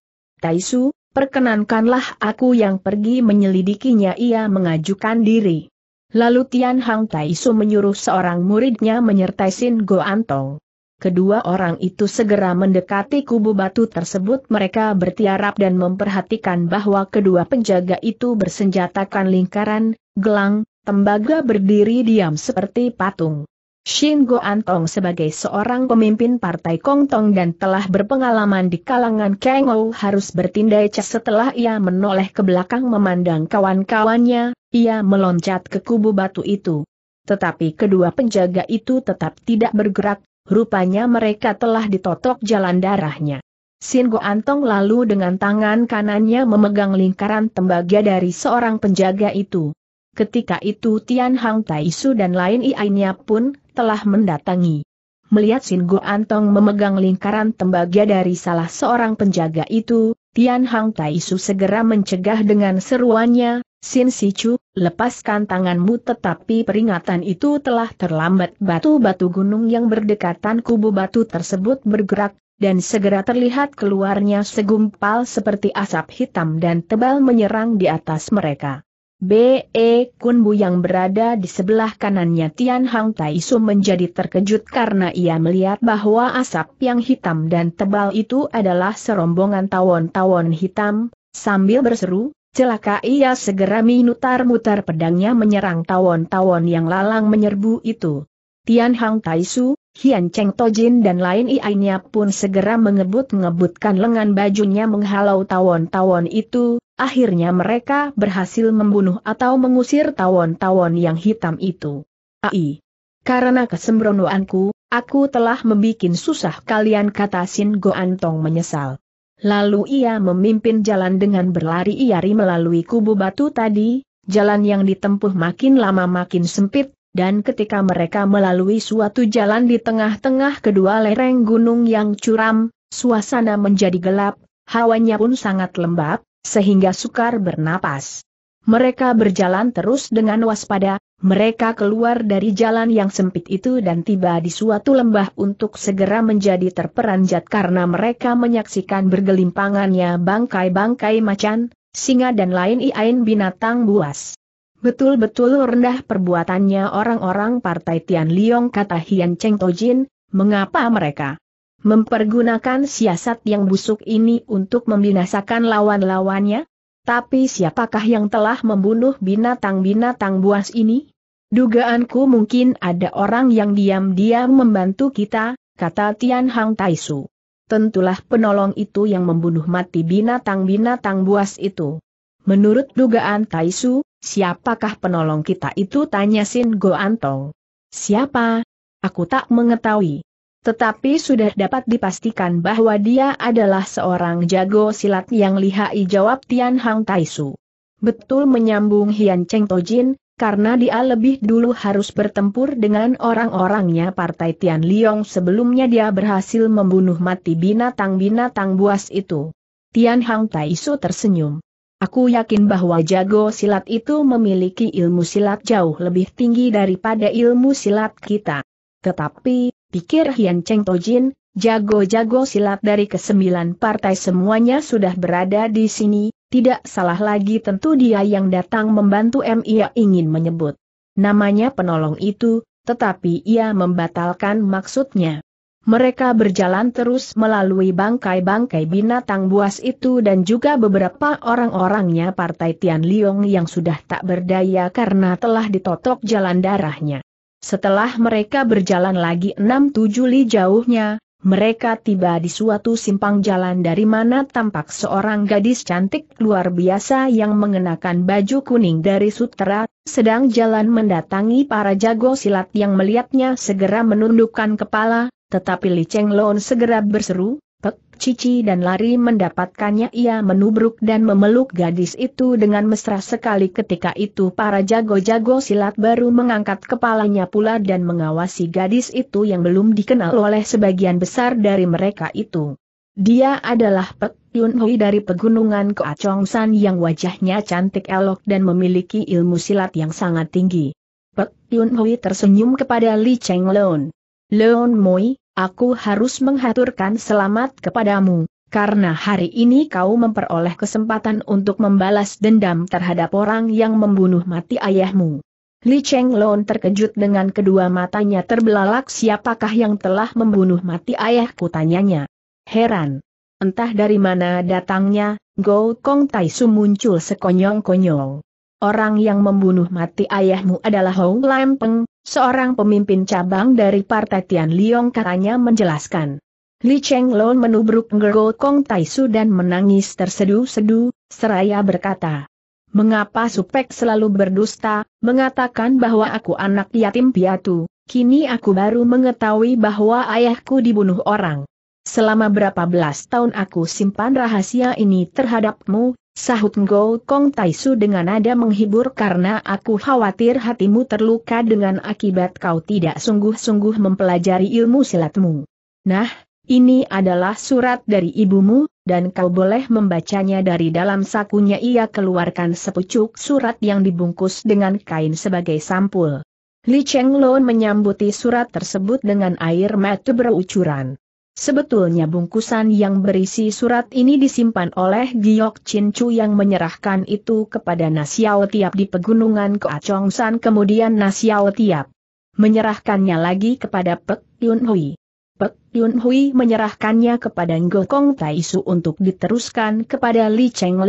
Taisu, perkenankanlah aku yang pergi menyelidikinya ia mengajukan diri. Lalu Tian Hang Taisu menyuruh seorang muridnya menyertai Sin Go Antong. Kedua orang itu segera mendekati kubu batu tersebut mereka bertiarap dan memperhatikan bahwa kedua penjaga itu bersenjatakan lingkaran, gelang, tembaga berdiri diam seperti patung. Shin Go Antong sebagai seorang pemimpin partai Kongtong dan telah berpengalaman di kalangan Kang Ou harus bertindai cas setelah ia menoleh ke belakang memandang kawan-kawannya, ia meloncat ke kubu batu itu. Tetapi kedua penjaga itu tetap tidak bergerak, rupanya mereka telah ditotok jalan darahnya. Shin Go Antong lalu dengan tangan kanannya memegang lingkaran tembaga dari seorang penjaga itu. Ketika itu Tian Hang Su dan lain iainya pun telah mendatangi. Melihat Sin Go Antong memegang lingkaran tembaga dari salah seorang penjaga itu, Tian Hang Taisu segera mencegah dengan seruannya, Sin Si Chu, lepaskan tanganmu tetapi peringatan itu telah terlambat batu-batu gunung yang berdekatan kubu batu tersebut bergerak, dan segera terlihat keluarnya segumpal seperti asap hitam dan tebal menyerang di atas mereka. B.E. Kunbu yang berada di sebelah kanannya Tian Hang Su menjadi terkejut karena ia melihat bahwa asap yang hitam dan tebal itu adalah serombongan tawon-tawon hitam, sambil berseru, celaka ia segera minutar-mutar pedangnya menyerang tawon-tawon yang lalang menyerbu itu. Tian Hang Tai Su, Hian Cheng Tojin dan lain iainya pun segera mengebut-ngebutkan lengan bajunya menghalau tawon-tawon itu, akhirnya mereka berhasil membunuh atau mengusir tawon-tawon yang hitam itu. Ai! Karena kesembronoanku, aku telah membuat susah kalian kata Sin Go Antong menyesal. Lalu ia memimpin jalan dengan berlari iari melalui kubu batu tadi, jalan yang ditempuh makin lama makin sempit, dan ketika mereka melalui suatu jalan di tengah-tengah kedua lereng gunung yang curam, suasana menjadi gelap, hawanya pun sangat lembab, sehingga sukar bernapas. Mereka berjalan terus dengan waspada, mereka keluar dari jalan yang sempit itu dan tiba di suatu lembah untuk segera menjadi terperanjat karena mereka menyaksikan bergelimpangannya bangkai-bangkai macan, singa dan lain-lain binatang buas. Betul-betul rendah perbuatannya orang-orang partai Tian Liong kata Hian Cheng Tojin, mengapa mereka mempergunakan siasat yang busuk ini untuk membinasakan lawan-lawannya? Tapi siapakah yang telah membunuh binatang-binatang buas ini? Dugaanku mungkin ada orang yang diam-diam membantu kita, kata Tian Hang Taisu. Tentulah penolong itu yang membunuh mati binatang-binatang buas itu. Menurut dugaan Taisu, Siapakah penolong kita itu? Tanya Sin Go Antong. Siapa? Aku tak mengetahui. Tetapi sudah dapat dipastikan bahwa dia adalah seorang jago silat yang lihai jawab Tian Hang Taisu. Betul menyambung Hian Cheng Tojin, karena dia lebih dulu harus bertempur dengan orang-orangnya Partai Tian Liong sebelumnya dia berhasil membunuh mati binatang-binatang buas itu. Tian Hang Taisu tersenyum. Aku yakin bahwa jago silat itu memiliki ilmu silat jauh lebih tinggi daripada ilmu silat kita. Tetapi, pikir Hian Cheng Tojin, jago-jago silat dari kesembilan partai semuanya sudah berada di sini, tidak salah lagi tentu dia yang datang membantu MIA ingin menyebut. Namanya penolong itu, tetapi ia membatalkan maksudnya. Mereka berjalan terus melalui bangkai-bangkai binatang buas itu dan juga beberapa orang-orangnya partai Tian Liong yang sudah tak berdaya karena telah ditotok jalan darahnya. Setelah mereka berjalan lagi 6-7 li jauhnya, mereka tiba di suatu simpang jalan dari mana tampak seorang gadis cantik luar biasa yang mengenakan baju kuning dari sutera, sedang jalan mendatangi para jago silat yang melihatnya segera menundukkan kepala, tetapi Li Cheng Loon segera berseru, Pek Cici dan lari mendapatkannya ia menubruk dan memeluk gadis itu dengan mesra sekali ketika itu para jago-jago silat baru mengangkat kepalanya pula dan mengawasi gadis itu yang belum dikenal oleh sebagian besar dari mereka itu. Dia adalah Pek Yun Hui dari pegunungan Chong San yang wajahnya cantik elok dan memiliki ilmu silat yang sangat tinggi. Pek Yun Hui tersenyum kepada Li Cheng Leon. Leon Moi, Aku harus menghaturkan selamat kepadamu, karena hari ini kau memperoleh kesempatan untuk membalas dendam terhadap orang yang membunuh mati ayahmu. Li Cheng Lon terkejut dengan kedua matanya terbelalak siapakah yang telah membunuh mati ayahku tanyanya. Heran. Entah dari mana datangnya, Go Kong Taisu muncul sekonyong-konyong. Orang yang membunuh mati ayahmu adalah Hou Lampeng, seorang pemimpin cabang dari Partai Tian Liong katanya menjelaskan. Li Cheng Lon menubruk Ngergo Kong Tai Su dan menangis tersedu sedu seraya berkata. Mengapa Supek selalu berdusta, mengatakan bahwa aku anak yatim piatu, kini aku baru mengetahui bahwa ayahku dibunuh orang. Selama berapa belas tahun aku simpan rahasia ini terhadapmu, Sahut Ngo Kong Taisu dengan nada menghibur karena aku khawatir hatimu terluka dengan akibat kau tidak sungguh-sungguh mempelajari ilmu silatmu. Nah, ini adalah surat dari ibumu, dan kau boleh membacanya dari dalam sakunya ia keluarkan sepucuk surat yang dibungkus dengan kain sebagai sampul. Li Cheng Lo menyambuti surat tersebut dengan air mata berucuran. Sebetulnya bungkusan yang berisi surat ini disimpan oleh Giok Chin Chu yang menyerahkan itu kepada Nasiao Tiap di pegunungan San kemudian Nasiao Tiap menyerahkannya lagi kepada Pek Yun Hui. Pek Yun Hui menyerahkannya kepada Ngokong Taisu untuk diteruskan kepada Li Cheng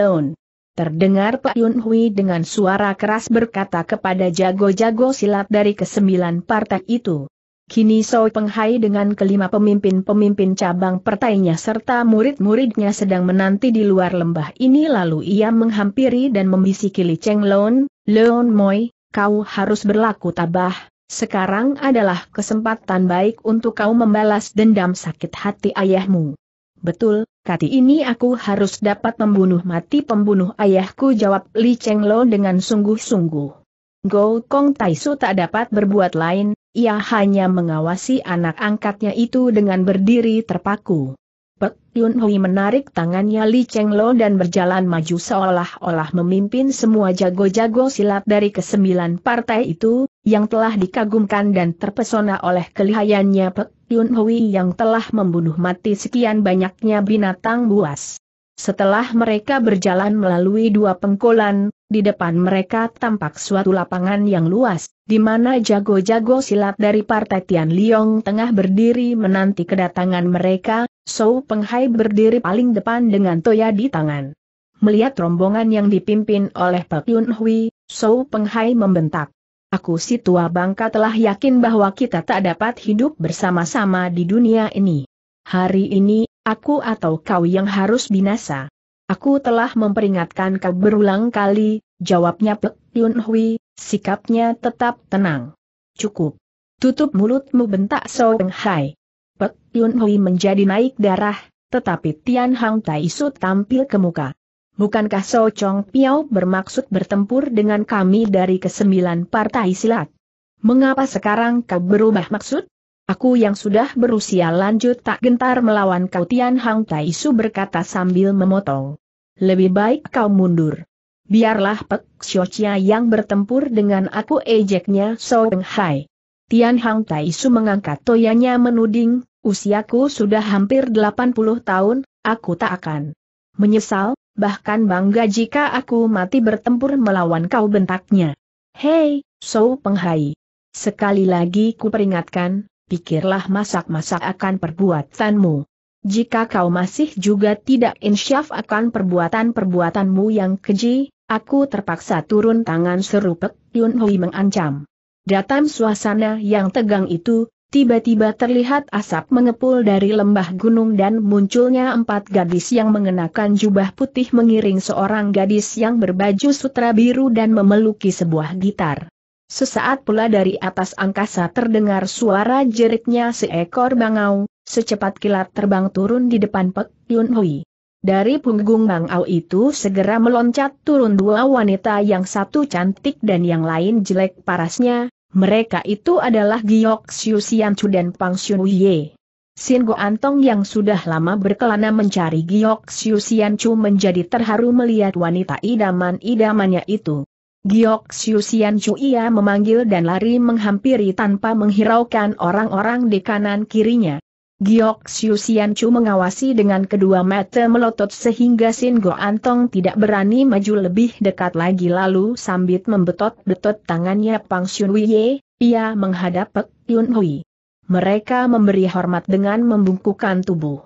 Terdengar Pak Yun Hui dengan suara keras berkata kepada jago-jago silat dari kesembilan partai itu, Kini Soi Penghai dengan kelima pemimpin-pemimpin cabang pertainya serta murid-muridnya sedang menanti di luar lembah ini lalu ia menghampiri dan membisiki Li Cheng Lon, Leon Moi, kau harus berlaku tabah, sekarang adalah kesempatan baik untuk kau membalas dendam sakit hati ayahmu. Betul, kati ini aku harus dapat membunuh mati pembunuh ayahku jawab Li Cheng Lon dengan sungguh-sungguh. Go Kong Taisu tak dapat berbuat lain, ia hanya mengawasi anak angkatnya itu dengan berdiri terpaku. Pek Yun Hui menarik tangannya Li Cheng Lo dan berjalan maju seolah-olah memimpin semua jago-jago silat dari kesembilan partai itu, yang telah dikagumkan dan terpesona oleh kelihayannya Pek Yun Hui yang telah membunuh mati sekian banyaknya binatang buas. Setelah mereka berjalan melalui dua pengkolan, di depan mereka tampak suatu lapangan yang luas, di mana jago-jago silat dari Partai Tian Liong tengah berdiri menanti kedatangan mereka, So Penghai berdiri paling depan dengan toya di tangan. Melihat rombongan yang dipimpin oleh Pak Yun Hui, Sou Penghai membentak. Aku si tua bangka telah yakin bahwa kita tak dapat hidup bersama-sama di dunia ini. Hari ini, aku atau kau yang harus binasa. Aku telah memperingatkan kau berulang kali, jawabnya Pek Yun Hui, sikapnya tetap tenang. Cukup. Tutup mulutmu bentak So Peng Hai. Pek Yun Hui menjadi naik darah, tetapi Tian Hang Tai Su tampil ke muka. Bukankah So Chong Piao bermaksud bertempur dengan kami dari kesembilan partai silat? Mengapa sekarang kau berubah maksud? Aku yang sudah berusia lanjut tak gentar melawan kau Tian Hang Su berkata sambil memotong. Lebih baik kau mundur. Biarlah Pek Xiochia yang bertempur dengan aku ejeknya So Peng Hai. Tian Hang Su mengangkat toyanya menuding, usiaku sudah hampir 80 tahun, aku tak akan menyesal, bahkan bangga jika aku mati bertempur melawan kau bentaknya. Hei, So Hai. Sekali lagi ku peringatkan, pikirlah masak-masak akan perbuatanmu. Jika kau masih juga tidak insyaf akan perbuatan-perbuatanmu yang keji, aku terpaksa turun tangan seru Yun Hui mengancam. Datang suasana yang tegang itu, tiba-tiba terlihat asap mengepul dari lembah gunung dan munculnya empat gadis yang mengenakan jubah putih mengiring seorang gadis yang berbaju sutra biru dan memeluki sebuah gitar. Sesaat pula dari atas angkasa terdengar suara jeritnya seekor bangau, secepat kilat terbang turun di depan Pek Yun Hui. Dari punggung bangau itu segera meloncat turun dua wanita yang satu cantik dan yang lain jelek parasnya, mereka itu adalah Giok Xiu Xian Chu dan Pang Xiu Ye. Sin Go Antong yang sudah lama berkelana mencari Giok Xiu Xian Chu menjadi terharu melihat wanita idaman-idamannya itu. Giok Chu ia memanggil dan lari menghampiri tanpa menghiraukan orang-orang di kanan kirinya. Giok Xiuxian Chu mengawasi dengan kedua mata melotot sehingga Sin Go Antong tidak berani maju lebih dekat lagi lalu sambit membetot-betot tangannya Pang Xun Wei, ia menghadap Pek Yun Hui. Mereka memberi hormat dengan membungkukkan tubuh.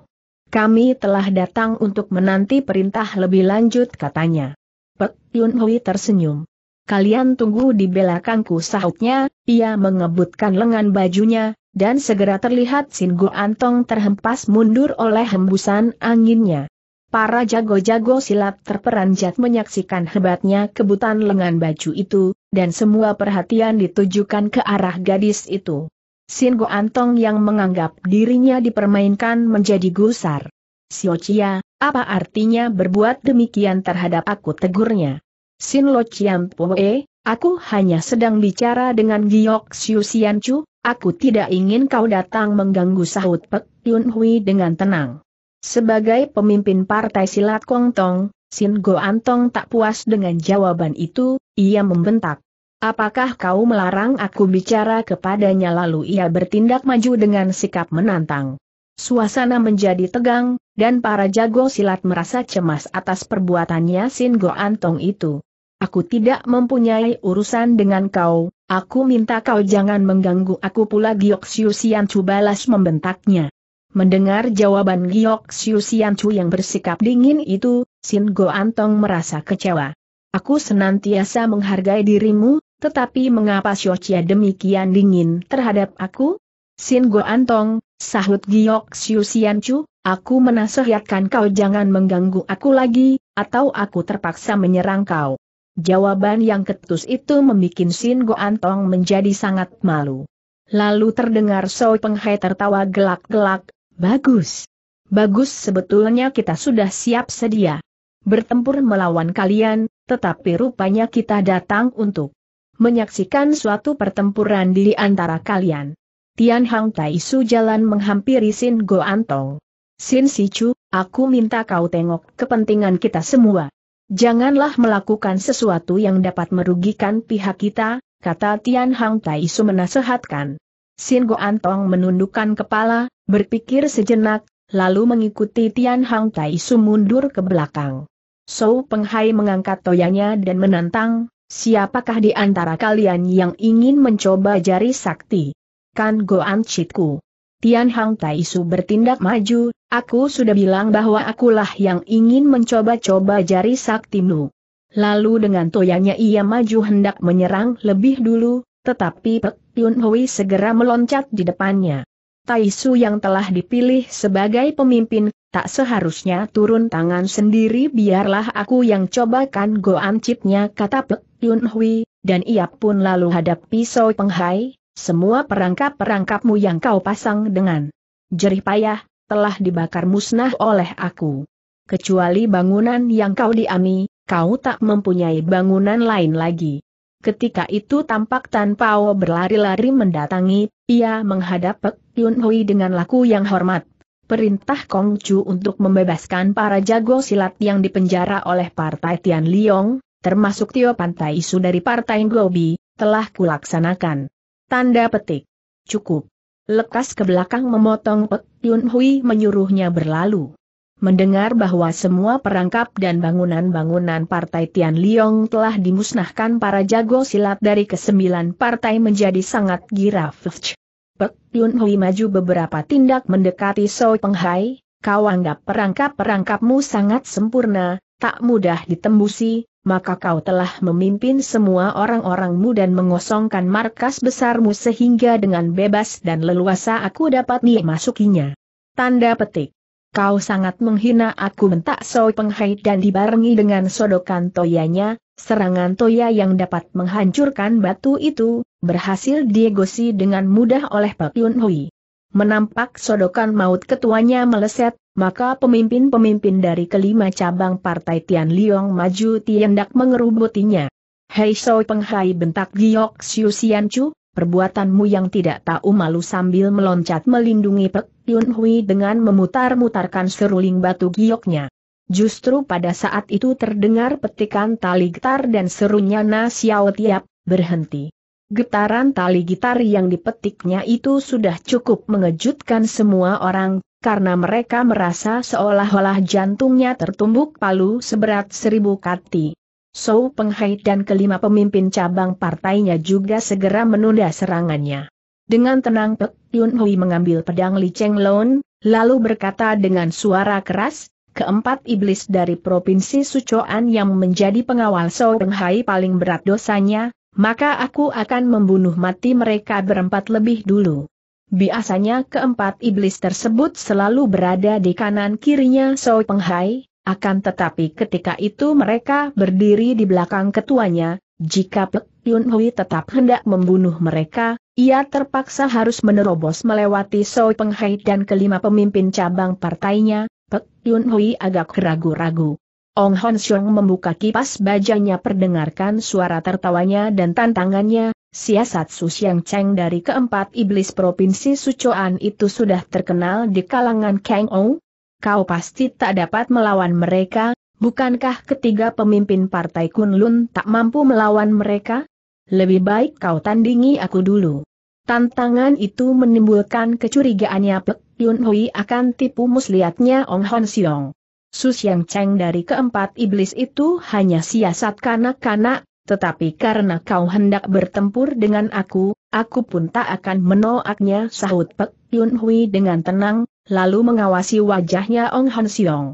Kami telah datang untuk menanti perintah lebih lanjut katanya. Pek Yun Hui tersenyum kalian tunggu di belakangku sahutnya, ia mengebutkan lengan bajunya, dan segera terlihat Sin Go Antong terhempas mundur oleh hembusan anginnya. Para jago-jago silat terperanjat menyaksikan hebatnya kebutan lengan baju itu, dan semua perhatian ditujukan ke arah gadis itu. Sin Go Antong yang menganggap dirinya dipermainkan menjadi gusar. Siocia, apa artinya berbuat demikian terhadap aku tegurnya? Sin Lo Chiam Poe, aku hanya sedang bicara dengan Giok Siu Sian Chu, aku tidak ingin kau datang mengganggu sahut Pek Yun Hui dengan tenang. Sebagai pemimpin partai silat Kong Tong, Sin Go Antong tak puas dengan jawaban itu, ia membentak. Apakah kau melarang aku bicara kepadanya lalu ia bertindak maju dengan sikap menantang? Suasana menjadi tegang, dan para jago silat merasa cemas atas perbuatannya Sin Go Antong itu. Aku tidak mempunyai urusan dengan kau, aku minta kau jangan mengganggu aku pula Giok Siu Sian balas membentaknya. Mendengar jawaban Giok Siu Sian yang bersikap dingin itu, Sin Go Antong merasa kecewa. Aku senantiasa menghargai dirimu, tetapi mengapa Xiao demikian dingin terhadap aku? Sin Go Antong, sahut Giok Xiu Chu, aku menasihatkan kau jangan mengganggu aku lagi, atau aku terpaksa menyerang kau. Jawaban yang ketus itu membuat Sin Go Antong menjadi sangat malu. Lalu terdengar So Peng Hai tertawa gelak-gelak, bagus. Bagus sebetulnya kita sudah siap sedia. Bertempur melawan kalian, tetapi rupanya kita datang untuk menyaksikan suatu pertempuran di antara kalian. Tian Hang Tai Su jalan menghampiri Sin Go Antong. Sin Chu, aku minta kau tengok kepentingan kita semua. Janganlah melakukan sesuatu yang dapat merugikan pihak kita, kata Tian Hang Tai Su menasehatkan. Sin Go Antong menundukkan kepala, berpikir sejenak, lalu mengikuti Tian Hang Tai Su mundur ke belakang. Sou Penghai mengangkat toyanya dan menantang, siapakah di antara kalian yang ingin mencoba jari sakti? Kan Goan Chitku. Tian Hang Tai bertindak maju, aku sudah bilang bahwa akulah yang ingin mencoba-coba jari saktimu. Lalu dengan toyanya ia maju hendak menyerang lebih dulu, tetapi Pek Yun Hui segera meloncat di depannya. Tai yang telah dipilih sebagai pemimpin, tak seharusnya turun tangan sendiri biarlah aku yang cobakan goan Chitnya kata Pek Yun Hui, dan ia pun lalu hadap pisau penghai, semua perangkap-perangkapmu yang kau pasang dengan jerih payah, telah dibakar musnah oleh aku. Kecuali bangunan yang kau diami, kau tak mempunyai bangunan lain lagi. Ketika itu tampak Tan Pao berlari-lari mendatangi, ia menghadap Pek Yun Hui dengan laku yang hormat. Perintah Kong Chu untuk membebaskan para jago silat yang dipenjara oleh Partai Tian Liong, termasuk Tio Pantai Isu dari Partai Ngobi, telah kulaksanakan. Tanda petik. Cukup. Lekas ke belakang memotong Pek Yun Hui menyuruhnya berlalu. Mendengar bahwa semua perangkap dan bangunan-bangunan Partai Tian Liong telah dimusnahkan para jago silat dari kesembilan partai menjadi sangat giraf. Pek Yun Hui maju beberapa tindak mendekati So Penghai. kau anggap perangkap-perangkapmu sangat sempurna, tak mudah ditembusi, maka kau telah memimpin semua orang-orangmu dan mengosongkan markas besarmu sehingga dengan bebas dan leluasa aku dapat masukinya. Tanda petik. Kau sangat menghina aku mentak Soi Penghai dan dibarengi dengan sodokan toyanya, serangan toya yang dapat menghancurkan batu itu, berhasil diegosi dengan mudah oleh Pak Yun Hui. Menampak sodokan maut ketuanya meleset, maka pemimpin-pemimpin dari kelima cabang partai Tian Liong maju tiendak mengerubutinya. Hei so penghai bentak Giok Xiu Chu, perbuatanmu yang tidak tahu malu sambil meloncat melindungi Pek Yun Hui dengan memutar-mutarkan seruling batu gioknya. Justru pada saat itu terdengar petikan tali getar dan serunya Na Xiao Tiap, berhenti. Getaran tali gitar yang dipetiknya itu sudah cukup mengejutkan semua orang, karena mereka merasa seolah-olah jantungnya tertumbuk palu seberat seribu kati. Sou Penghai dan kelima pemimpin cabang partainya juga segera menunda serangannya. Dengan tenang Pek Yun Hui mengambil pedang Li Cheng Lon, lalu berkata dengan suara keras, keempat iblis dari Provinsi Sucoan yang menjadi pengawal Sou Penghai paling berat dosanya, maka aku akan membunuh mati mereka berempat lebih dulu. Biasanya keempat iblis tersebut selalu berada di kanan kirinya Soi Penghai, akan tetapi ketika itu mereka berdiri di belakang ketuanya, jika Pek Yun Hui tetap hendak membunuh mereka, ia terpaksa harus menerobos melewati Soi Penghai dan kelima pemimpin cabang partainya, Pek Yun Hui agak ragu-ragu. Ong Hon Xiong membuka kipas bajanya perdengarkan suara tertawanya dan tantangannya, siasat Su Xiang Cheng dari keempat iblis provinsi Sucoan itu sudah terkenal di kalangan Kang Ong. Kau pasti tak dapat melawan mereka, bukankah ketiga pemimpin partai Kunlun tak mampu melawan mereka? Lebih baik kau tandingi aku dulu. Tantangan itu menimbulkan kecurigaannya Pek Yun Hui akan tipu muslihatnya Ong Hon Xiong. Sus Yang Cheng dari keempat iblis itu hanya siasat kanak-kanak, tetapi karena kau hendak bertempur dengan aku, aku pun tak akan menolaknya sahut Pek Yun Hui dengan tenang, lalu mengawasi wajahnya Ong Han Siong.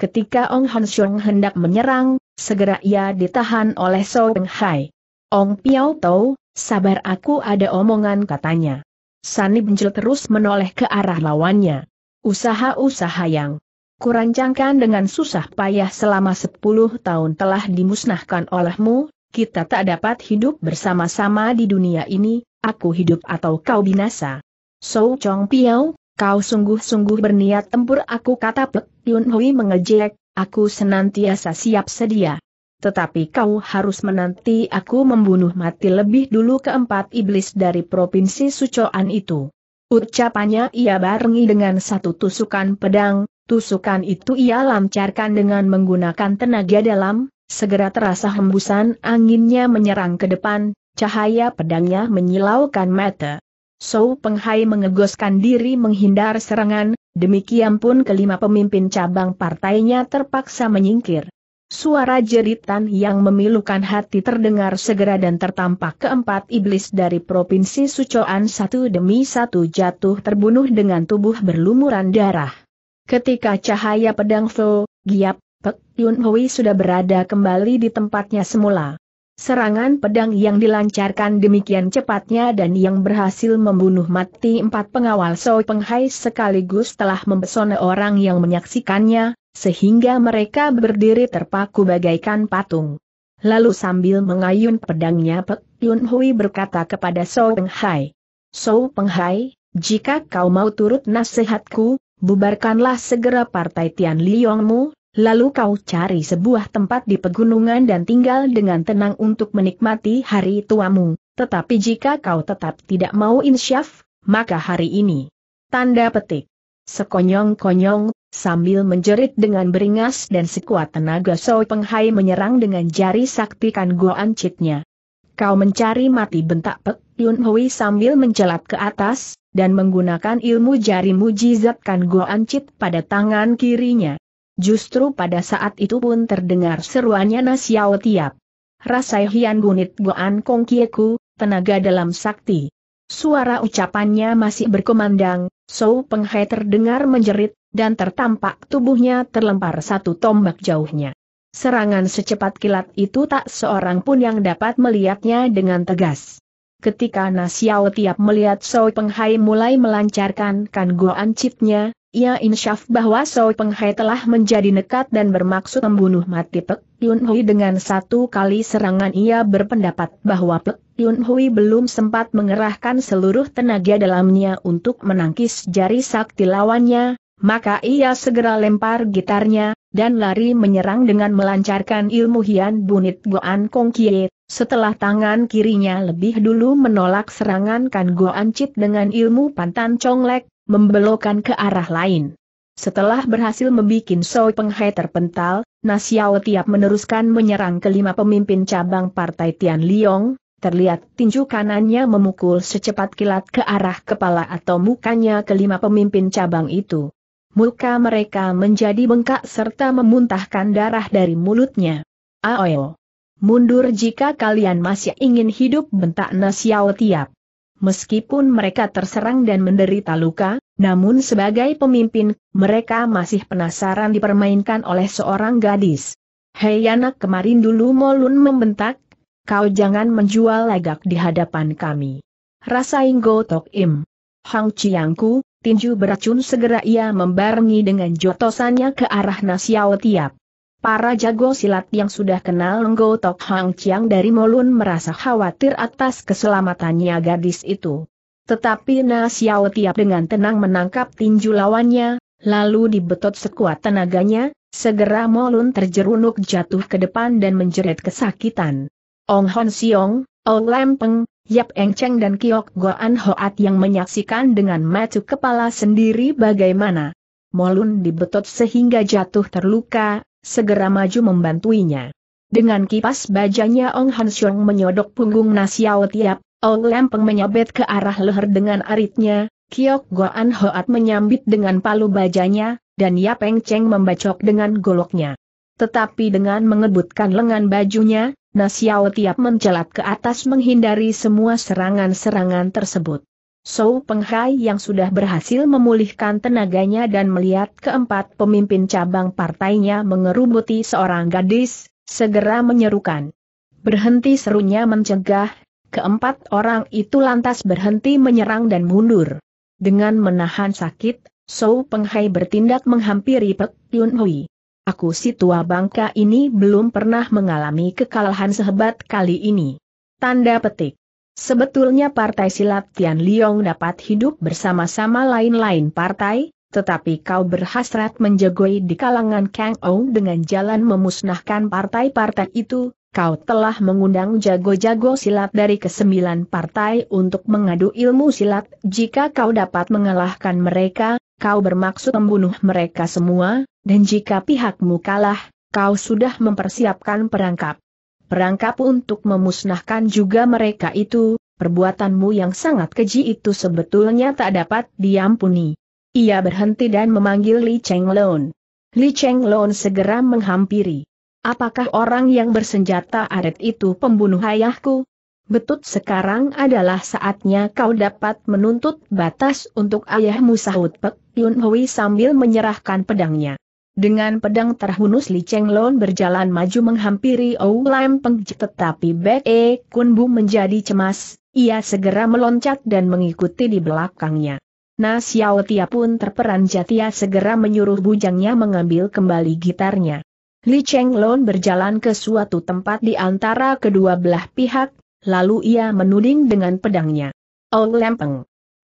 Ketika Ong Han Siong hendak menyerang, segera ia ditahan oleh So Peng Hai. Ong Piao Tau, sabar aku ada omongan katanya. Sani Benjil terus menoleh ke arah lawannya. Usaha-usaha yang Kurancangkan dengan susah payah selama sepuluh tahun telah dimusnahkan olehmu, kita tak dapat hidup bersama-sama di dunia ini, aku hidup atau kau binasa. So Chong Piao, kau sungguh-sungguh berniat tempur aku kata Pek Yun Hui mengejek, aku senantiasa siap sedia. Tetapi kau harus menanti aku membunuh mati lebih dulu keempat iblis dari provinsi Sucoan itu. Ucapannya ia barengi dengan satu tusukan pedang, Tusukan itu ia lancarkan dengan menggunakan tenaga dalam, segera terasa hembusan anginnya menyerang ke depan, cahaya pedangnya menyilaukan mata. So Penghai mengegoskan diri menghindar serangan, demikian pun kelima pemimpin cabang partainya terpaksa menyingkir. Suara jeritan yang memilukan hati terdengar segera dan tertampak keempat iblis dari provinsi Sucoan satu demi satu jatuh terbunuh dengan tubuh berlumuran darah. Ketika cahaya pedang Fu, Giap, Pek Yun Hui sudah berada kembali di tempatnya semula. Serangan pedang yang dilancarkan demikian cepatnya dan yang berhasil membunuh mati empat pengawal So Hai sekaligus telah mempesona orang yang menyaksikannya, sehingga mereka berdiri terpaku bagaikan patung. Lalu sambil mengayun pedangnya Pek Yun Hui berkata kepada So Penghai, So Hai, jika kau mau turut nasihatku, bubarkanlah segera partai Tian Liongmu, lalu kau cari sebuah tempat di pegunungan dan tinggal dengan tenang untuk menikmati hari tuamu, tetapi jika kau tetap tidak mau insyaf, maka hari ini. Tanda petik. Sekonyong-konyong, sambil menjerit dengan beringas dan sekuat tenaga Soi Penghai menyerang dengan jari sakti kan goancitnya. Kau mencari mati bentak Pek Yun Hui sambil menjelat ke atas, dan menggunakan ilmu jari mujizat Kan Goancit pada tangan kirinya. Justru pada saat itu pun terdengar seruannya Nasiao Tiap. Rasai Hian Gunit Goan Kong Kieku, tenaga dalam sakti. Suara ucapannya masih berkumandang, So Penghai terdengar menjerit, dan tertampak tubuhnya terlempar satu tombak jauhnya. Serangan secepat kilat itu tak seorang pun yang dapat melihatnya dengan tegas. Ketika Nasiao Tiap melihat Soi Penghai mulai melancarkan kan goan cipnya, ia insyaf bahwa Soi Penghai telah menjadi nekat dan bermaksud membunuh mati Pek Yun Hui dengan satu kali serangan ia berpendapat bahwa Pek Yun Hui belum sempat mengerahkan seluruh tenaga dalamnya untuk menangkis jari sakti lawannya, maka ia segera lempar gitarnya, dan lari menyerang dengan melancarkan ilmu Hian Bunit Goan Kong Kie, setelah tangan kirinya lebih dulu menolak serangan Kan Goan Chit dengan ilmu Pantan Conglek, membelokkan ke arah lain. Setelah berhasil membuat Soi Penghai terpental, Nasiao Tiap meneruskan menyerang kelima pemimpin cabang Partai Tian Liong, terlihat tinju kanannya memukul secepat kilat ke arah kepala atau mukanya kelima pemimpin cabang itu muka mereka menjadi bengkak serta memuntahkan darah dari mulutnya. Aoyo! Mundur jika kalian masih ingin hidup bentak Nasiao Tiap. Meskipun mereka terserang dan menderita luka, namun sebagai pemimpin, mereka masih penasaran dipermainkan oleh seorang gadis. Hei anak kemarin dulu Molun membentak, kau jangan menjual lagak di hadapan kami. Rasa Inggo Tok Im. Hang Chiangku, tinju beracun segera ia membarengi dengan jotosannya ke arah Nasiao Tiap. Para jago silat yang sudah kenal Nggo Tok Hang Chiang dari Molun merasa khawatir atas keselamatannya gadis itu. Tetapi Nasiao Tiap dengan tenang menangkap tinju lawannya, lalu dibetot sekuat tenaganya, segera Molun terjerunuk jatuh ke depan dan menjerit kesakitan. Ong Hon Siong, Ong Lempeng, Yap Eng Cheng dan Kiok Goan Hoat yang menyaksikan dengan matu kepala sendiri bagaimana. Molun dibetot sehingga jatuh terluka, segera maju membantuinya. Dengan kipas bajanya Ong Han Xiong menyodok punggung Nasiao Tiap, Ong Lempeng menyabet ke arah leher dengan aritnya, Kiok Goan Hoat menyambit dengan palu bajanya, dan Yap Eng Cheng membacok dengan goloknya. Tetapi dengan mengebutkan lengan bajunya, Nasiao Tiap mencelat ke atas menghindari semua serangan-serangan tersebut. Sou Penghai yang sudah berhasil memulihkan tenaganya dan melihat keempat pemimpin cabang partainya mengerubuti seorang gadis, segera menyerukan. Berhenti serunya mencegah, keempat orang itu lantas berhenti menyerang dan mundur. Dengan menahan sakit, Sou Penghai bertindak menghampiri Pek Yun Hui aku si tua bangka ini belum pernah mengalami kekalahan sehebat kali ini. Tanda petik. Sebetulnya partai silat Tian Liong dapat hidup bersama-sama lain-lain partai, tetapi kau berhasrat menjegoi di kalangan Kang Ou dengan jalan memusnahkan partai-partai itu, kau telah mengundang jago-jago silat dari kesembilan partai untuk mengadu ilmu silat, jika kau dapat mengalahkan mereka, kau bermaksud membunuh mereka semua, dan jika pihakmu kalah, kau sudah mempersiapkan perangkap. Perangkap untuk memusnahkan juga mereka itu, perbuatanmu yang sangat keji itu sebetulnya tak dapat diampuni. Ia berhenti dan memanggil Li Cheng Lon. Li Cheng Lon segera menghampiri. Apakah orang yang bersenjata adat itu pembunuh ayahku? Betul, sekarang adalah saatnya kau dapat menuntut batas untuk ayahmu sahut Pek Yun Hui sambil menyerahkan pedangnya. Dengan pedang terhunus Li Cheng Lon berjalan maju menghampiri Ou Lam Peng tetapi Bek E Kun Bu menjadi cemas, ia segera meloncat dan mengikuti di belakangnya. Nah Xiao Tia pun terperanjat ia segera menyuruh bujangnya mengambil kembali gitarnya. Li Cheng Lon berjalan ke suatu tempat di antara kedua belah pihak, lalu ia menuding dengan pedangnya. Ou Lam Peng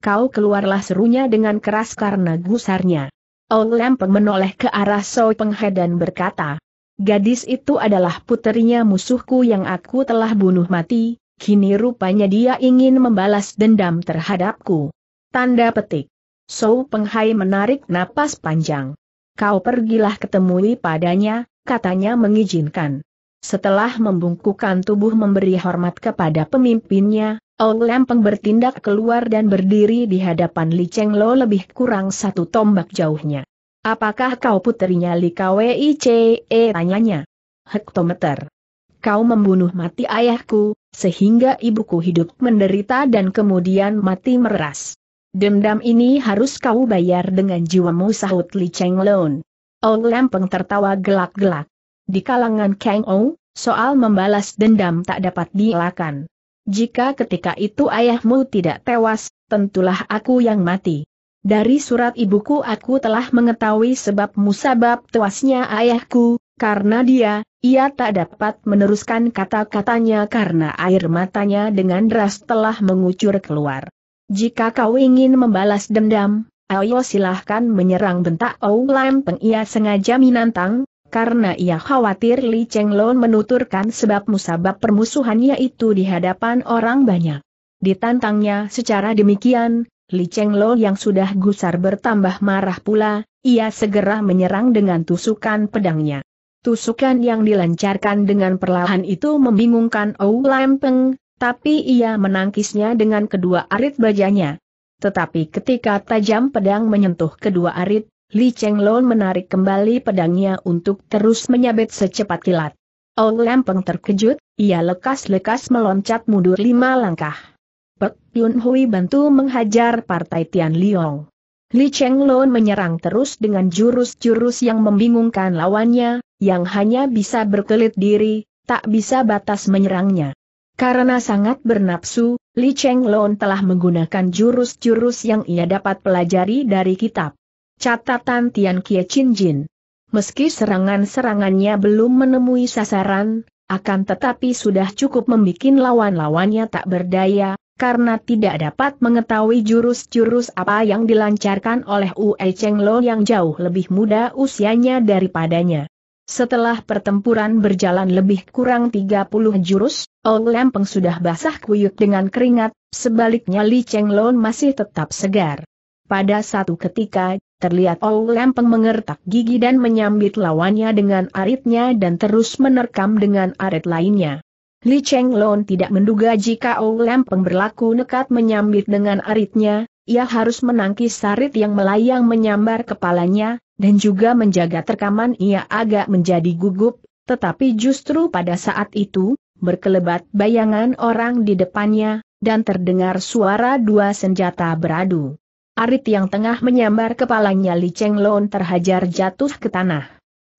kau keluarlah serunya dengan keras karena gusarnya. Ong Lempeng menoleh ke arah So Penghe dan berkata, Gadis itu adalah puterinya musuhku yang aku telah bunuh mati, kini rupanya dia ingin membalas dendam terhadapku. Tanda petik. So Penghai menarik napas panjang. Kau pergilah ketemui padanya, katanya mengizinkan. Setelah membungkukan tubuh memberi hormat kepada pemimpinnya, Ong Lempeng bertindak keluar dan berdiri di hadapan Li Cheng Lo lebih kurang satu tombak jauhnya. Apakah kau puterinya Li Kwei e Tanyanya. Hektometer. Kau membunuh mati ayahku, sehingga ibuku hidup menderita dan kemudian mati meras. Dendam ini harus kau bayar dengan jiwamu sahut Li Cheng Lon. Ong Lempeng tertawa gelak-gelak. Di kalangan Kang Ong, soal membalas dendam tak dapat dielakkan. Jika ketika itu ayahmu tidak tewas, tentulah aku yang mati. Dari surat ibuku aku telah mengetahui sebab musabab tewasnya ayahku, karena dia, ia tak dapat meneruskan kata-katanya karena air matanya dengan deras telah mengucur keluar. Jika kau ingin membalas dendam, ayo silahkan menyerang bentak Oulam Peng ia sengaja minantang, karena ia khawatir Li Cheng Loh menuturkan sebab musabab permusuhannya itu di hadapan orang banyak. Ditantangnya secara demikian, Li Cheng Loh yang sudah gusar bertambah marah pula, ia segera menyerang dengan tusukan pedangnya. Tusukan yang dilancarkan dengan perlahan itu membingungkan Ou Lampeng, tapi ia menangkisnya dengan kedua arit bajanya. Tetapi ketika tajam pedang menyentuh kedua arit, Li Chenglon menarik kembali pedangnya untuk terus menyabet secepat kilat. Ong Lampeng terkejut, ia lekas-lekas meloncat mundur lima langkah. Pek Yun Hui bantu menghajar partai Tian Liong. Li Chenglon menyerang terus dengan jurus-jurus yang membingungkan lawannya, yang hanya bisa berkelit diri, tak bisa batas menyerangnya. Karena sangat bernapsu, Li Chenglon telah menggunakan jurus-jurus yang ia dapat pelajari dari kitab. Catatan Tian Kie Chin Jin. Meski serangan-serangannya belum menemui sasaran, akan tetapi sudah cukup membuat lawan-lawannya tak berdaya, karena tidak dapat mengetahui jurus-jurus apa yang dilancarkan oleh Ue Cheng Lo yang jauh lebih muda usianya daripadanya. Setelah pertempuran berjalan lebih kurang 30 jurus, Ong Lempeng sudah basah kuyuk dengan keringat, sebaliknya Li Cheng Lo masih tetap segar. Pada satu ketika, Terlihat Ou Lempeng mengertak gigi dan menyambit lawannya dengan aritnya dan terus menerkam dengan arit lainnya. Li Cheng Lon tidak menduga jika Ou Lempeng berlaku nekat menyambit dengan aritnya, ia harus menangkis sarit yang melayang menyambar kepalanya, dan juga menjaga terkaman ia agak menjadi gugup, tetapi justru pada saat itu, berkelebat bayangan orang di depannya, dan terdengar suara dua senjata beradu. Arit yang tengah menyambar kepalanya Li Cheng Lon terhajar jatuh ke tanah.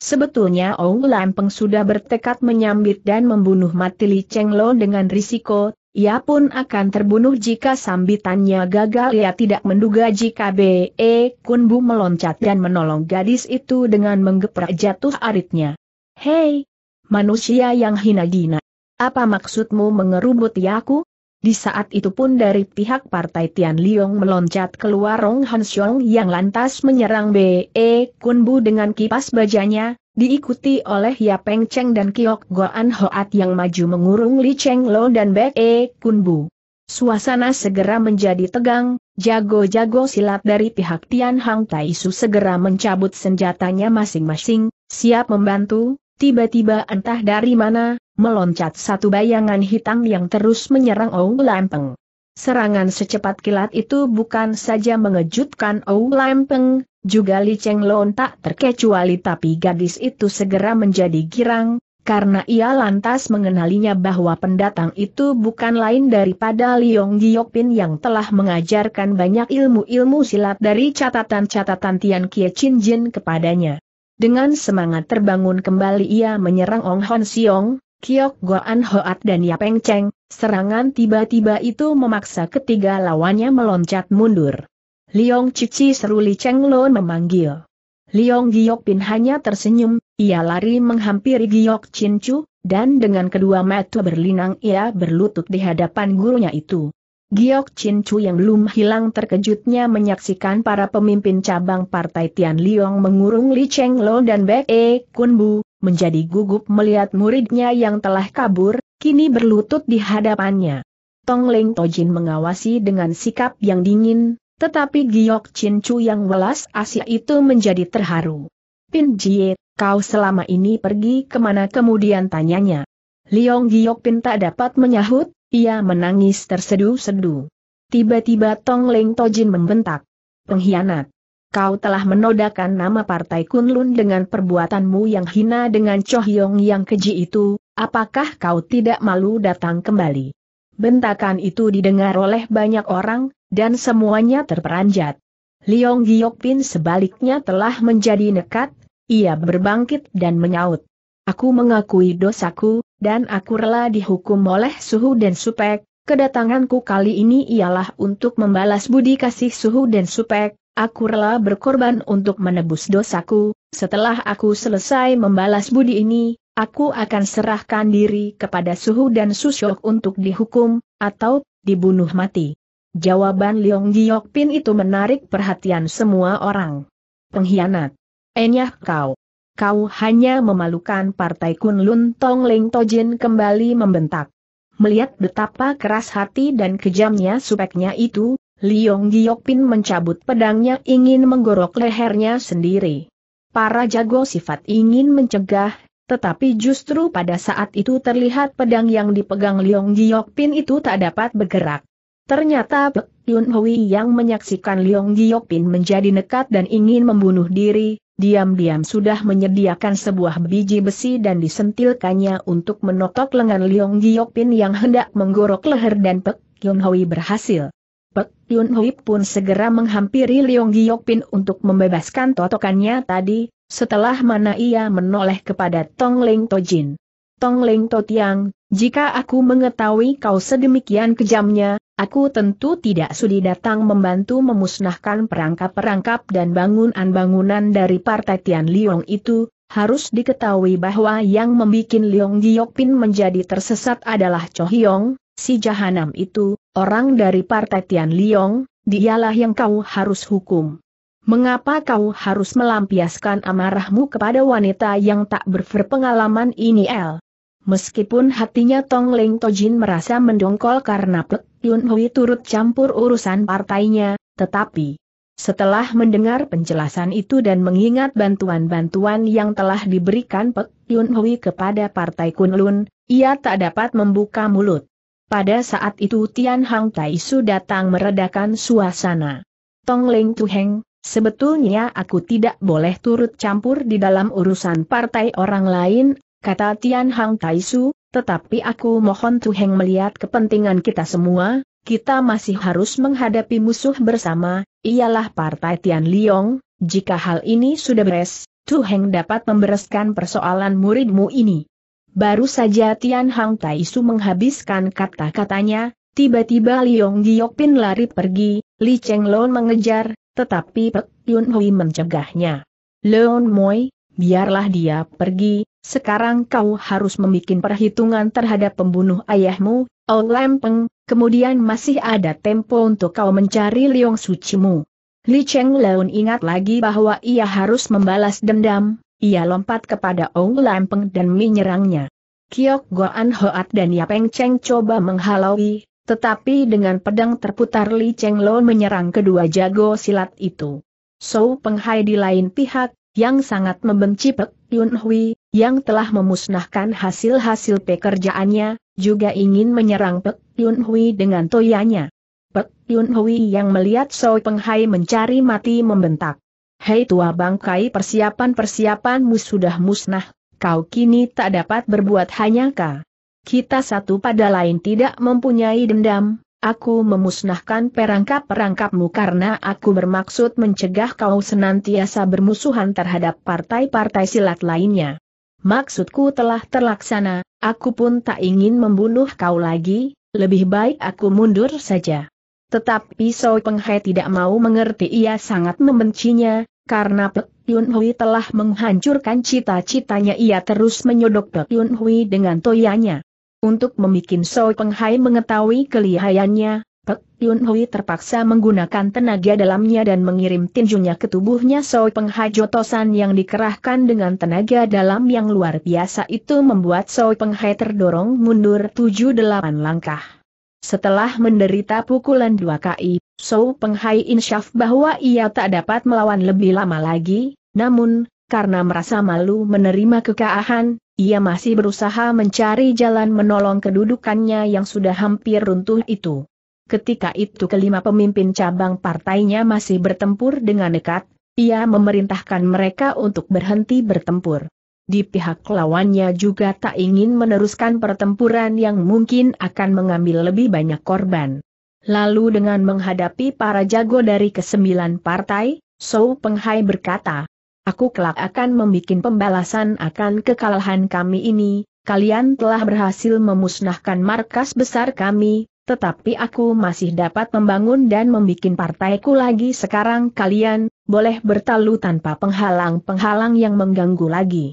Sebetulnya Ong Lampeng sudah bertekad menyambit dan membunuh mati Li Cheng Lon dengan risiko, ia pun akan terbunuh jika sambitannya gagal ia tidak menduga jika B.E. Kunbu meloncat dan menolong gadis itu dengan menggeprak jatuh aritnya. Hei! Manusia yang hina dina! Apa maksudmu mengerubuti aku? Di saat itu pun dari pihak partai Tian Liong meloncat keluar Rong Han yang lantas menyerang B.E. Kun Bu dengan kipas bajanya, diikuti oleh Ya Peng Cheng dan Kiok Goan Hoat yang maju mengurung Li Cheng Lo dan B.E. Kun Bu. Suasana segera menjadi tegang, jago-jago silat dari pihak Tian Hang Tai Su segera mencabut senjatanya masing-masing, siap membantu, tiba-tiba entah dari mana, meloncat satu bayangan hitam yang terus menyerang Ou Lampeng. Serangan secepat kilat itu bukan saja mengejutkan Ou Lampeng, juga Li Cheng Lon tak terkecuali tapi gadis itu segera menjadi girang, karena ia lantas mengenalinya bahwa pendatang itu bukan lain daripada Liong Giokpin yang telah mengajarkan banyak ilmu-ilmu silat dari catatan-catatan Tian Kie Chin Jin kepadanya. Dengan semangat terbangun kembali ia menyerang Ong Hon Siong, Kiok Goan Hoat dan Yapeng Cheng, serangan tiba-tiba itu memaksa ketiga lawannya meloncat mundur. Liong Cici seru Li Cheng Lo memanggil. Liong Giok Pin hanya tersenyum, ia lari menghampiri Giok Chin Chu, dan dengan kedua mata berlinang ia berlutut di hadapan gurunya itu. Giok Chin Chu yang belum hilang terkejutnya menyaksikan para pemimpin cabang partai Tian Liong mengurung Li Cheng Lo dan Bek Kun Bu, menjadi gugup melihat muridnya yang telah kabur, kini berlutut di hadapannya. Tong Leng Tojin mengawasi dengan sikap yang dingin, tetapi Giok Chin Chu yang welas asih itu menjadi terharu. Pin Jie, kau selama ini pergi kemana kemudian tanyanya. Liong Giok Pin tak dapat menyahut, ia menangis terseduh-seduh. Tiba-tiba Tong Leng Tojin membentak. Pengkhianat. Kau telah menodakan nama Partai Kunlun dengan perbuatanmu yang hina dengan Chohyong yang keji itu, apakah kau tidak malu datang kembali? Bentakan itu didengar oleh banyak orang, dan semuanya terperanjat. Liong Giokpin sebaliknya telah menjadi nekat, ia berbangkit dan menyaut. Aku mengakui dosaku, dan aku rela dihukum oleh Suhu dan Supek, kedatanganku kali ini ialah untuk membalas budi kasih Suhu dan Supek, Aku rela berkorban untuk menebus dosaku, setelah aku selesai membalas budi ini, aku akan serahkan diri kepada Suhu dan Susyok untuk dihukum, atau dibunuh mati. Jawaban Leong Giok Pin itu menarik perhatian semua orang. Pengkhianat. Enyah kau. Kau hanya memalukan partai Kun Lun. Tong Leng Tojin kembali membentak. Melihat betapa keras hati dan kejamnya supeknya itu, Liong Giokpin mencabut pedangnya ingin menggorok lehernya sendiri. Para jago sifat ingin mencegah, tetapi justru pada saat itu terlihat pedang yang dipegang Liong Giokpin itu tak dapat bergerak. Ternyata Pek Yun Hui yang menyaksikan Liong Giokpin menjadi nekat dan ingin membunuh diri, diam-diam sudah menyediakan sebuah biji besi dan disentilkannya untuk menotok lengan Liong Giokpin yang hendak menggorok leher dan Pek Yun Hui berhasil. Pek Yun Hui pun segera menghampiri Leong Giok Pin untuk membebaskan totokannya tadi, setelah mana ia menoleh kepada Tong Leng Tojin. Tong Leng Tiang, jika aku mengetahui kau sedemikian kejamnya, aku tentu tidak sudi datang membantu memusnahkan perangkap-perangkap dan bangunan-bangunan dari Partai Tian Liong itu, harus diketahui bahwa yang membuat Liong Pin menjadi tersesat adalah Cho Hyong, si jahanam itu, Orang dari partai Tian Liong, dialah yang kau harus hukum. Mengapa kau harus melampiaskan amarahmu kepada wanita yang tak berpengalaman ini El? Meskipun hatinya Tong Leng Tojin merasa mendongkol karena Pek Yun Hui turut campur urusan partainya, tetapi setelah mendengar penjelasan itu dan mengingat bantuan-bantuan yang telah diberikan Pek Yun Hui kepada partai Kunlun, ia tak dapat membuka mulut. Pada saat itu Tian Hang Tai Su datang meredakan suasana. Tong Leng Tuheng, sebetulnya aku tidak boleh turut campur di dalam urusan partai orang lain, kata Tian Hang Tai Su, tetapi aku mohon Tuheng melihat kepentingan kita semua, kita masih harus menghadapi musuh bersama, ialah partai Tian Liong, jika hal ini sudah beres, Tuheng dapat membereskan persoalan muridmu ini. Baru saja Tian Hang Su menghabiskan kata-katanya, tiba-tiba Liong Giokpin lari pergi, Li Cheng Lon mengejar, tetapi Pek Yun Hui mencegahnya. Leon Moi, biarlah dia pergi, sekarang kau harus membuat perhitungan terhadap pembunuh ayahmu, O Lempeng, kemudian masih ada tempo untuk kau mencari Liong Sucimu. Li Cheng Leon ingat lagi bahwa ia harus membalas dendam, ia lompat kepada Ong Lampeng dan menyerangnya. Kiok Goan Hoat dan Yapeng Cheng coba menghalau,i tetapi dengan pedang terputar Li Cheng Lo menyerang kedua jago silat itu. So Penghai di lain pihak, yang sangat membenci Pek Yun Hui, yang telah memusnahkan hasil-hasil pekerjaannya, juga ingin menyerang Pek Yun Hui dengan toyanya. Pek Yun Hui yang melihat So Penghai mencari mati membentak. Hei tua bangkai persiapan-persiapanmu sudah musnah, kau kini tak dapat berbuat hanyaka. Kita satu pada lain tidak mempunyai dendam, aku memusnahkan perangkap-perangkapmu karena aku bermaksud mencegah kau senantiasa bermusuhan terhadap partai-partai silat lainnya. Maksudku telah terlaksana, aku pun tak ingin membunuh kau lagi, lebih baik aku mundur saja. Tetapi Soe Penghai tidak mau mengerti ia sangat membencinya, karena Pek Yun Hui telah menghancurkan cita-citanya ia terus menyodok Pek Yun Hui dengan toyanya. Untuk membuat So Peng Hai mengetahui kelihayannya, Pek Yun Hui terpaksa menggunakan tenaga dalamnya dan mengirim tinjunya ke tubuhnya So Peng Hai jotosan yang dikerahkan dengan tenaga dalam yang luar biasa itu membuat So Peng Hai terdorong mundur 7-8 langkah. Setelah menderita pukulan dua kali, So Penghai insyaf bahwa ia tak dapat melawan lebih lama lagi, namun, karena merasa malu menerima kekaahan, ia masih berusaha mencari jalan menolong kedudukannya yang sudah hampir runtuh itu. Ketika itu kelima pemimpin cabang partainya masih bertempur dengan dekat, ia memerintahkan mereka untuk berhenti bertempur di pihak lawannya juga tak ingin meneruskan pertempuran yang mungkin akan mengambil lebih banyak korban. Lalu dengan menghadapi para jago dari kesembilan partai, So Penghai berkata, Aku kelak akan membuat pembalasan akan kekalahan kami ini, kalian telah berhasil memusnahkan markas besar kami, tetapi aku masih dapat membangun dan membuat partaiku lagi sekarang kalian, boleh bertalu tanpa penghalang-penghalang yang mengganggu lagi.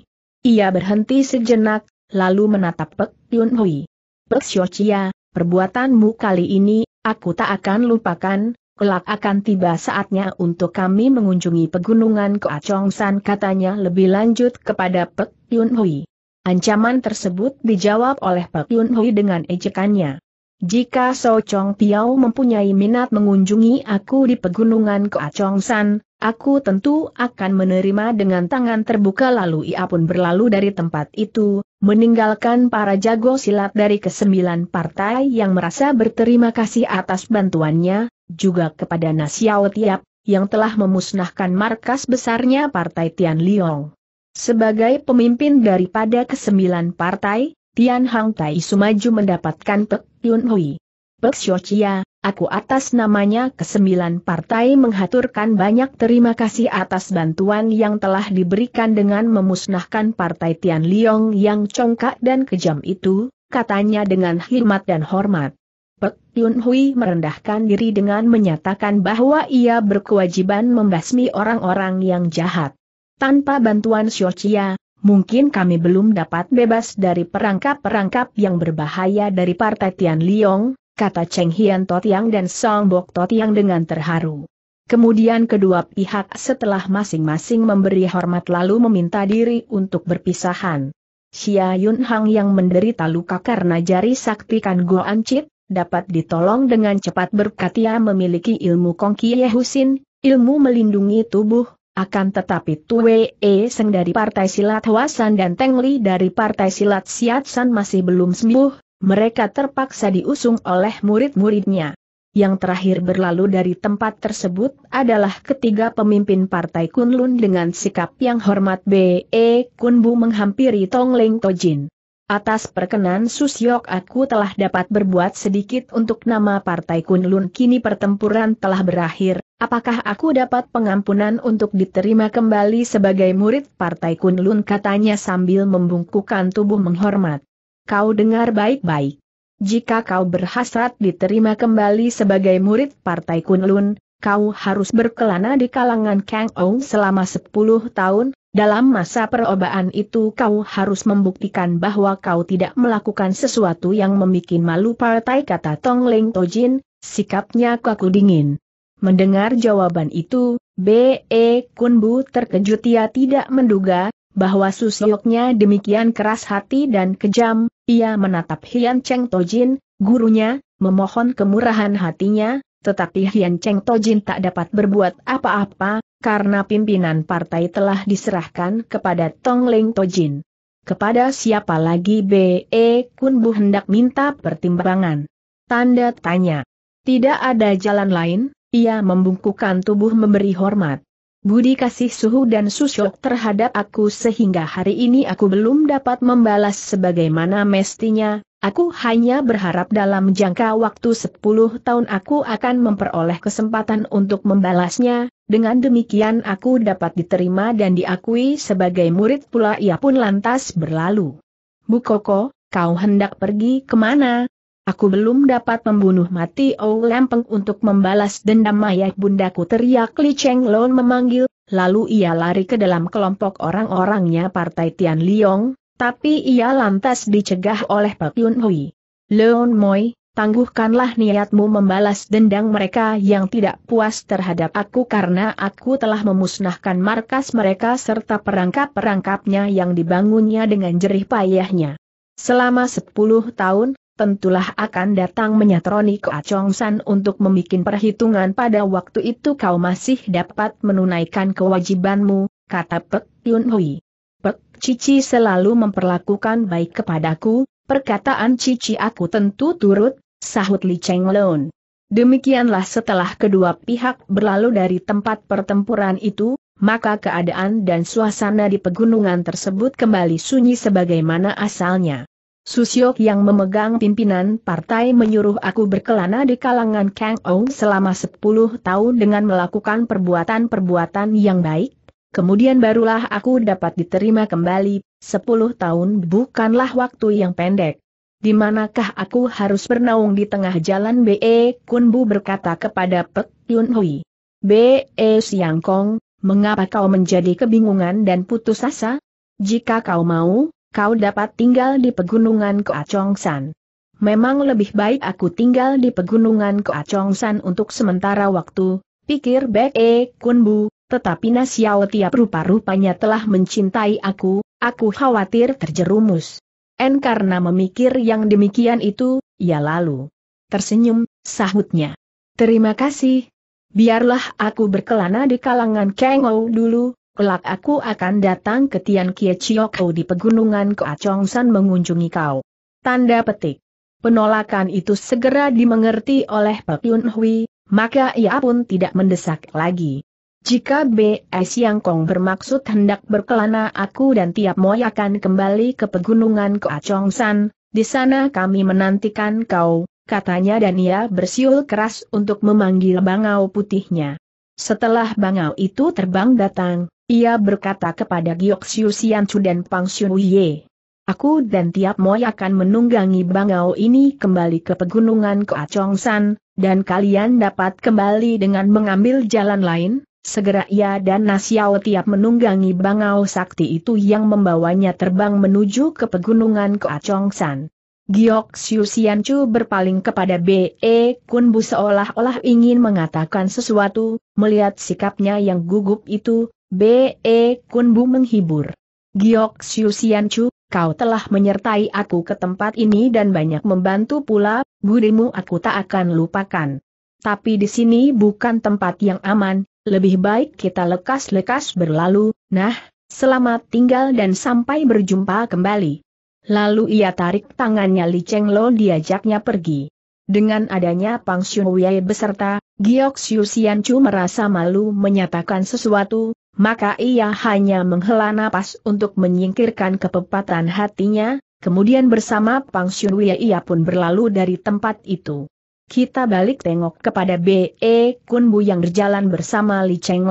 Ia berhenti sejenak, lalu menatap Pek Yun Hui. Pek Xiochia, perbuatanmu kali ini, aku tak akan lupakan, kelak akan tiba saatnya untuk kami mengunjungi pegunungan Keacongsan katanya lebih lanjut kepada Pek Yun Hui. Ancaman tersebut dijawab oleh Pek Yun Hui dengan ejekannya. Jika So Chong Piao mempunyai minat mengunjungi aku di pegunungan Keacongsan, Aku tentu akan menerima dengan tangan terbuka lalu ia pun berlalu dari tempat itu, meninggalkan para jago silat dari kesembilan partai yang merasa berterima kasih atas bantuannya, juga kepada Nasiao Tiap, yang telah memusnahkan markas besarnya Partai Tian Liong. Sebagai pemimpin daripada kesembilan partai, Tian Hang Tai Sumaju mendapatkan Pek Yun Hui. Pek Aku atas namanya kesembilan partai menghaturkan banyak terima kasih atas bantuan yang telah diberikan dengan memusnahkan partai Tian Liong yang congkak dan kejam itu, katanya dengan hormat dan hormat. Pek Yun Hui merendahkan diri dengan menyatakan bahwa ia berkewajiban membasmi orang-orang yang jahat. Tanpa bantuan Chia, mungkin kami belum dapat bebas dari perangkap-perangkap yang berbahaya dari Partai Tian Liong, kata Cheng Hian Totiang dan Song Bok Totiang dengan terharu. Kemudian kedua pihak setelah masing-masing memberi hormat lalu meminta diri untuk berpisahan. Xia Yun Hang yang menderita luka karena jari sakti Kan Go Ancit, dapat ditolong dengan cepat berkat ia memiliki ilmu Kong Ye Husin, ilmu melindungi tubuh, akan tetapi Tue E Seng dari Partai Silat Hwasan dan Teng Li dari Partai Silat Siat San masih belum sembuh, mereka terpaksa diusung oleh murid-muridnya. Yang terakhir berlalu dari tempat tersebut adalah ketiga pemimpin Partai Kunlun dengan sikap yang hormat B.E. Kunbu menghampiri Tong Leng Tojin. Atas perkenan Susyok aku telah dapat berbuat sedikit untuk nama Partai Kunlun kini pertempuran telah berakhir, apakah aku dapat pengampunan untuk diterima kembali sebagai murid Partai Kunlun katanya sambil membungkukkan tubuh menghormat kau dengar baik-baik. Jika kau berhasrat diterima kembali sebagai murid Partai Kunlun, kau harus berkelana di kalangan Kang Ong selama 10 tahun, dalam masa perobaan itu kau harus membuktikan bahwa kau tidak melakukan sesuatu yang membuat malu partai kata Tong Leng Tojin, sikapnya kaku dingin. Mendengar jawaban itu, B.E. E Kunbu terkejut ia tidak menduga, bahwa Susyoknya demikian keras hati dan kejam, ia menatap Hian Cheng Tojin, gurunya, memohon kemurahan hatinya, tetapi Hian Cheng Tojin tak dapat berbuat apa-apa, karena pimpinan partai telah diserahkan kepada Tong Ling Tojin. Kepada siapa lagi B.E. Kun Bu hendak minta pertimbangan? Tanda tanya. Tidak ada jalan lain, ia membungkukkan tubuh memberi hormat. Budi kasih suhu dan susyok terhadap aku sehingga hari ini aku belum dapat membalas sebagaimana mestinya, aku hanya berharap dalam jangka waktu 10 tahun aku akan memperoleh kesempatan untuk membalasnya, dengan demikian aku dapat diterima dan diakui sebagai murid pula ia pun lantas berlalu. Bu Koko, kau hendak pergi kemana? Aku belum dapat membunuh mati Ou Lempeng untuk membalas dendam mayat bundaku teriak Li Cheng Long memanggil, lalu ia lari ke dalam kelompok orang-orangnya Partai Tian Liong, tapi ia lantas dicegah oleh Pak Yun Hui. Leon Moi, tangguhkanlah niatmu membalas dendam mereka yang tidak puas terhadap aku karena aku telah memusnahkan markas mereka serta perangkap-perangkapnya yang dibangunnya dengan jerih payahnya. Selama 10 tahun, tentulah akan datang menyatroni ke Acong San untuk membuat perhitungan pada waktu itu kau masih dapat menunaikan kewajibanmu, kata Pek Yun Hui. Pek Cici selalu memperlakukan baik kepadaku, perkataan Cici aku tentu turut, sahut Li Cheng Lon. Demikianlah setelah kedua pihak berlalu dari tempat pertempuran itu, maka keadaan dan suasana di pegunungan tersebut kembali sunyi sebagaimana asalnya. Susiok yang memegang pimpinan partai menyuruh aku berkelana di kalangan Kang Ou selama 10 tahun dengan melakukan perbuatan-perbuatan yang baik, kemudian barulah aku dapat diterima kembali, 10 tahun bukanlah waktu yang pendek. Di manakah aku harus bernaung di tengah jalan B.E. Kunbu berkata kepada Pek Yun Hui. B.E. Siangkong, mengapa kau menjadi kebingungan dan putus asa? Jika kau mau, kau dapat tinggal di pegunungan Koacongsan. Memang lebih baik aku tinggal di pegunungan Koacongsan untuk sementara waktu, pikir Bek E Kunbu, tetapi Nasiao tiap rupa-rupanya telah mencintai aku, aku khawatir terjerumus. En karena memikir yang demikian itu, ia lalu tersenyum, sahutnya. Terima kasih. Biarlah aku berkelana di kalangan Kengou dulu, Kelak aku akan datang ke Tian Kie Chioko di pegunungan San mengunjungi kau. Tanda petik. Penolakan itu segera dimengerti oleh Pek Yun Hui, maka ia pun tidak mendesak lagi. Jika B.S. Yang Kong bermaksud hendak berkelana aku dan Tiap Moy akan kembali ke pegunungan San, di sana kami menantikan kau, katanya dan ia bersiul keras untuk memanggil bangau putihnya. Setelah bangau itu terbang datang, ia berkata kepada Giok Xiu Xian Chu dan Pang Xiu Ye. Aku dan Tiap Moy akan menunggangi bangau ini kembali ke pegunungan San, dan kalian dapat kembali dengan mengambil jalan lain. Segera ia dan Nasiao tiap menunggangi bangau sakti itu yang membawanya terbang menuju ke pegunungan San. Giok Xiu Chu berpaling kepada B.E. E Kun Bu seolah-olah ingin mengatakan sesuatu, melihat sikapnya yang gugup itu, B.E. Kunbu menghibur. Giok Xiu Chu, kau telah menyertai aku ke tempat ini dan banyak membantu pula, budimu aku tak akan lupakan. Tapi di sini bukan tempat yang aman, lebih baik kita lekas-lekas berlalu, nah, selamat tinggal dan sampai berjumpa kembali. Lalu ia tarik tangannya Li Cheng Lo diajaknya pergi. Dengan adanya Pang Xiu Wei beserta, Giok Xiu Chu merasa malu menyatakan sesuatu, maka ia hanya menghela napas untuk menyingkirkan kepepatan hatinya, kemudian bersama Pang Xunwei ia pun berlalu dari tempat itu. Kita balik tengok kepada B.E. Kunbu yang berjalan bersama Li Cheng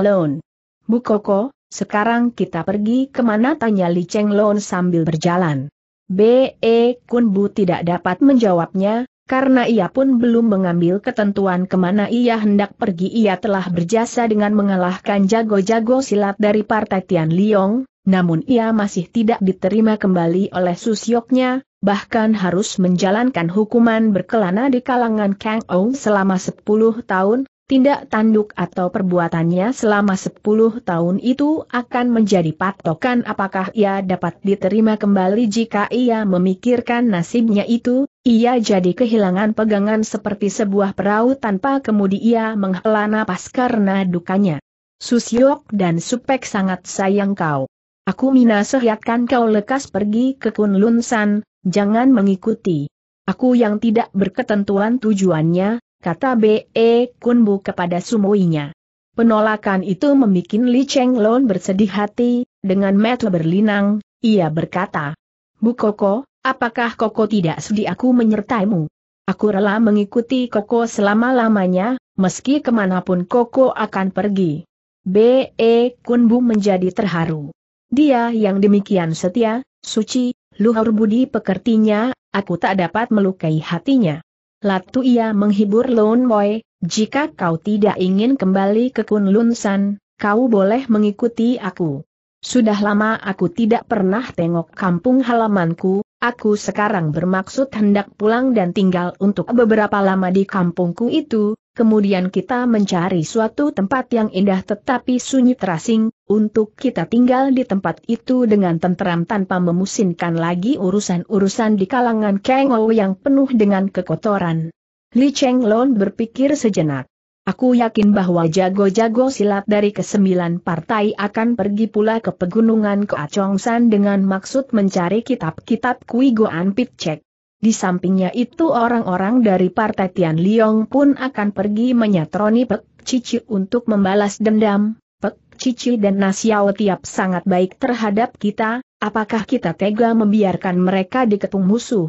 Bu Koko, sekarang kita pergi kemana tanya Li Cheng sambil berjalan. B.E. Kunbu tidak dapat menjawabnya, karena ia pun belum mengambil ketentuan kemana ia hendak pergi ia telah berjasa dengan mengalahkan jago-jago silat dari Partai Tian Liong, namun ia masih tidak diterima kembali oleh susyoknya, bahkan harus menjalankan hukuman berkelana di kalangan Kang Ong selama 10 tahun, tindak tanduk atau perbuatannya selama 10 tahun itu akan menjadi patokan apakah ia dapat diterima kembali jika ia memikirkan nasibnya itu, ia jadi kehilangan pegangan seperti sebuah perahu tanpa kemudi ia menghela napas karena dukanya. Susyok dan Supek sangat sayang kau. Aku mina sehatkan kau lekas pergi ke Kunlunsan, jangan mengikuti. Aku yang tidak berketentuan tujuannya, kata B.E. Kunbu kepada sumuinya. Penolakan itu membuat Li Lon bersedih hati, dengan mata berlinang, ia berkata, Bu Koko, apakah Koko tidak sudi aku menyertaimu? Aku rela mengikuti Koko selama-lamanya, meski kemanapun Koko akan pergi. B.E. Kunbu menjadi terharu. Dia yang demikian setia, suci, luhur budi pekertinya, aku tak dapat melukai hatinya. Latu ia menghibur Lone Boy, jika kau tidak ingin kembali ke Kunlun San, kau boleh mengikuti aku. Sudah lama aku tidak pernah tengok kampung halamanku, aku sekarang bermaksud hendak pulang dan tinggal untuk beberapa lama di kampungku itu, kemudian kita mencari suatu tempat yang indah tetapi sunyi terasing, untuk kita tinggal di tempat itu dengan tenteram tanpa memusinkan lagi urusan-urusan di kalangan Kang yang penuh dengan kekotoran. Li Cheng Lon berpikir sejenak. Aku yakin bahwa jago-jago silat dari kesembilan partai akan pergi pula ke pegunungan Keacongsan dengan maksud mencari kitab-kitab Kui Goan Pitcek. Di sampingnya itu orang-orang dari Partai Tian Liong pun akan pergi menyatroni Pek Cici untuk membalas dendam. Pek Cici dan Nasiao tiap sangat baik terhadap kita, apakah kita tega membiarkan mereka diketung musuh?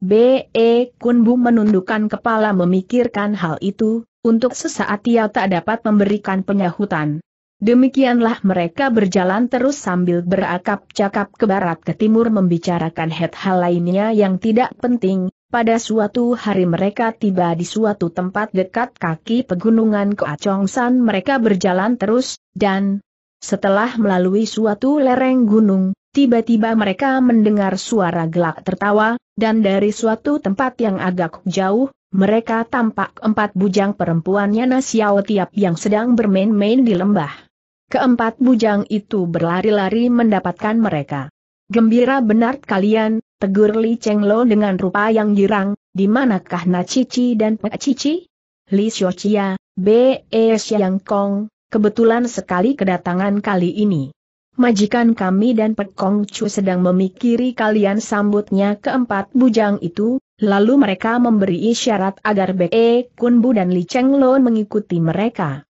B.E. Kunbu menundukkan kepala memikirkan hal itu, untuk sesaat ia tak dapat memberikan penyahutan. Demikianlah mereka berjalan terus sambil berakap-cakap ke barat ke timur membicarakan hal lainnya yang tidak penting, pada suatu hari mereka tiba di suatu tempat dekat kaki pegunungan Koacongsan mereka berjalan terus, dan setelah melalui suatu lereng gunung, tiba-tiba mereka mendengar suara gelak tertawa, dan dari suatu tempat yang agak jauh, mereka tampak empat bujang perempuan Yana Xiao Tiap yang sedang bermain-main di lembah. Keempat bujang itu berlari-lari mendapatkan mereka. Gembira benar kalian, tegur Li Cheng Lo dengan rupa yang girang, di manakah Na Cici dan Pe Cici? Li Xiochia, B. E. Xiang Kong, kebetulan sekali kedatangan kali ini. Majikan kami dan Pek Kong Chu sedang memikiri kalian sambutnya keempat bujang itu, lalu mereka memberi isyarat agar B. E. Kun Bu dan Li Cheng Lo mengikuti mereka.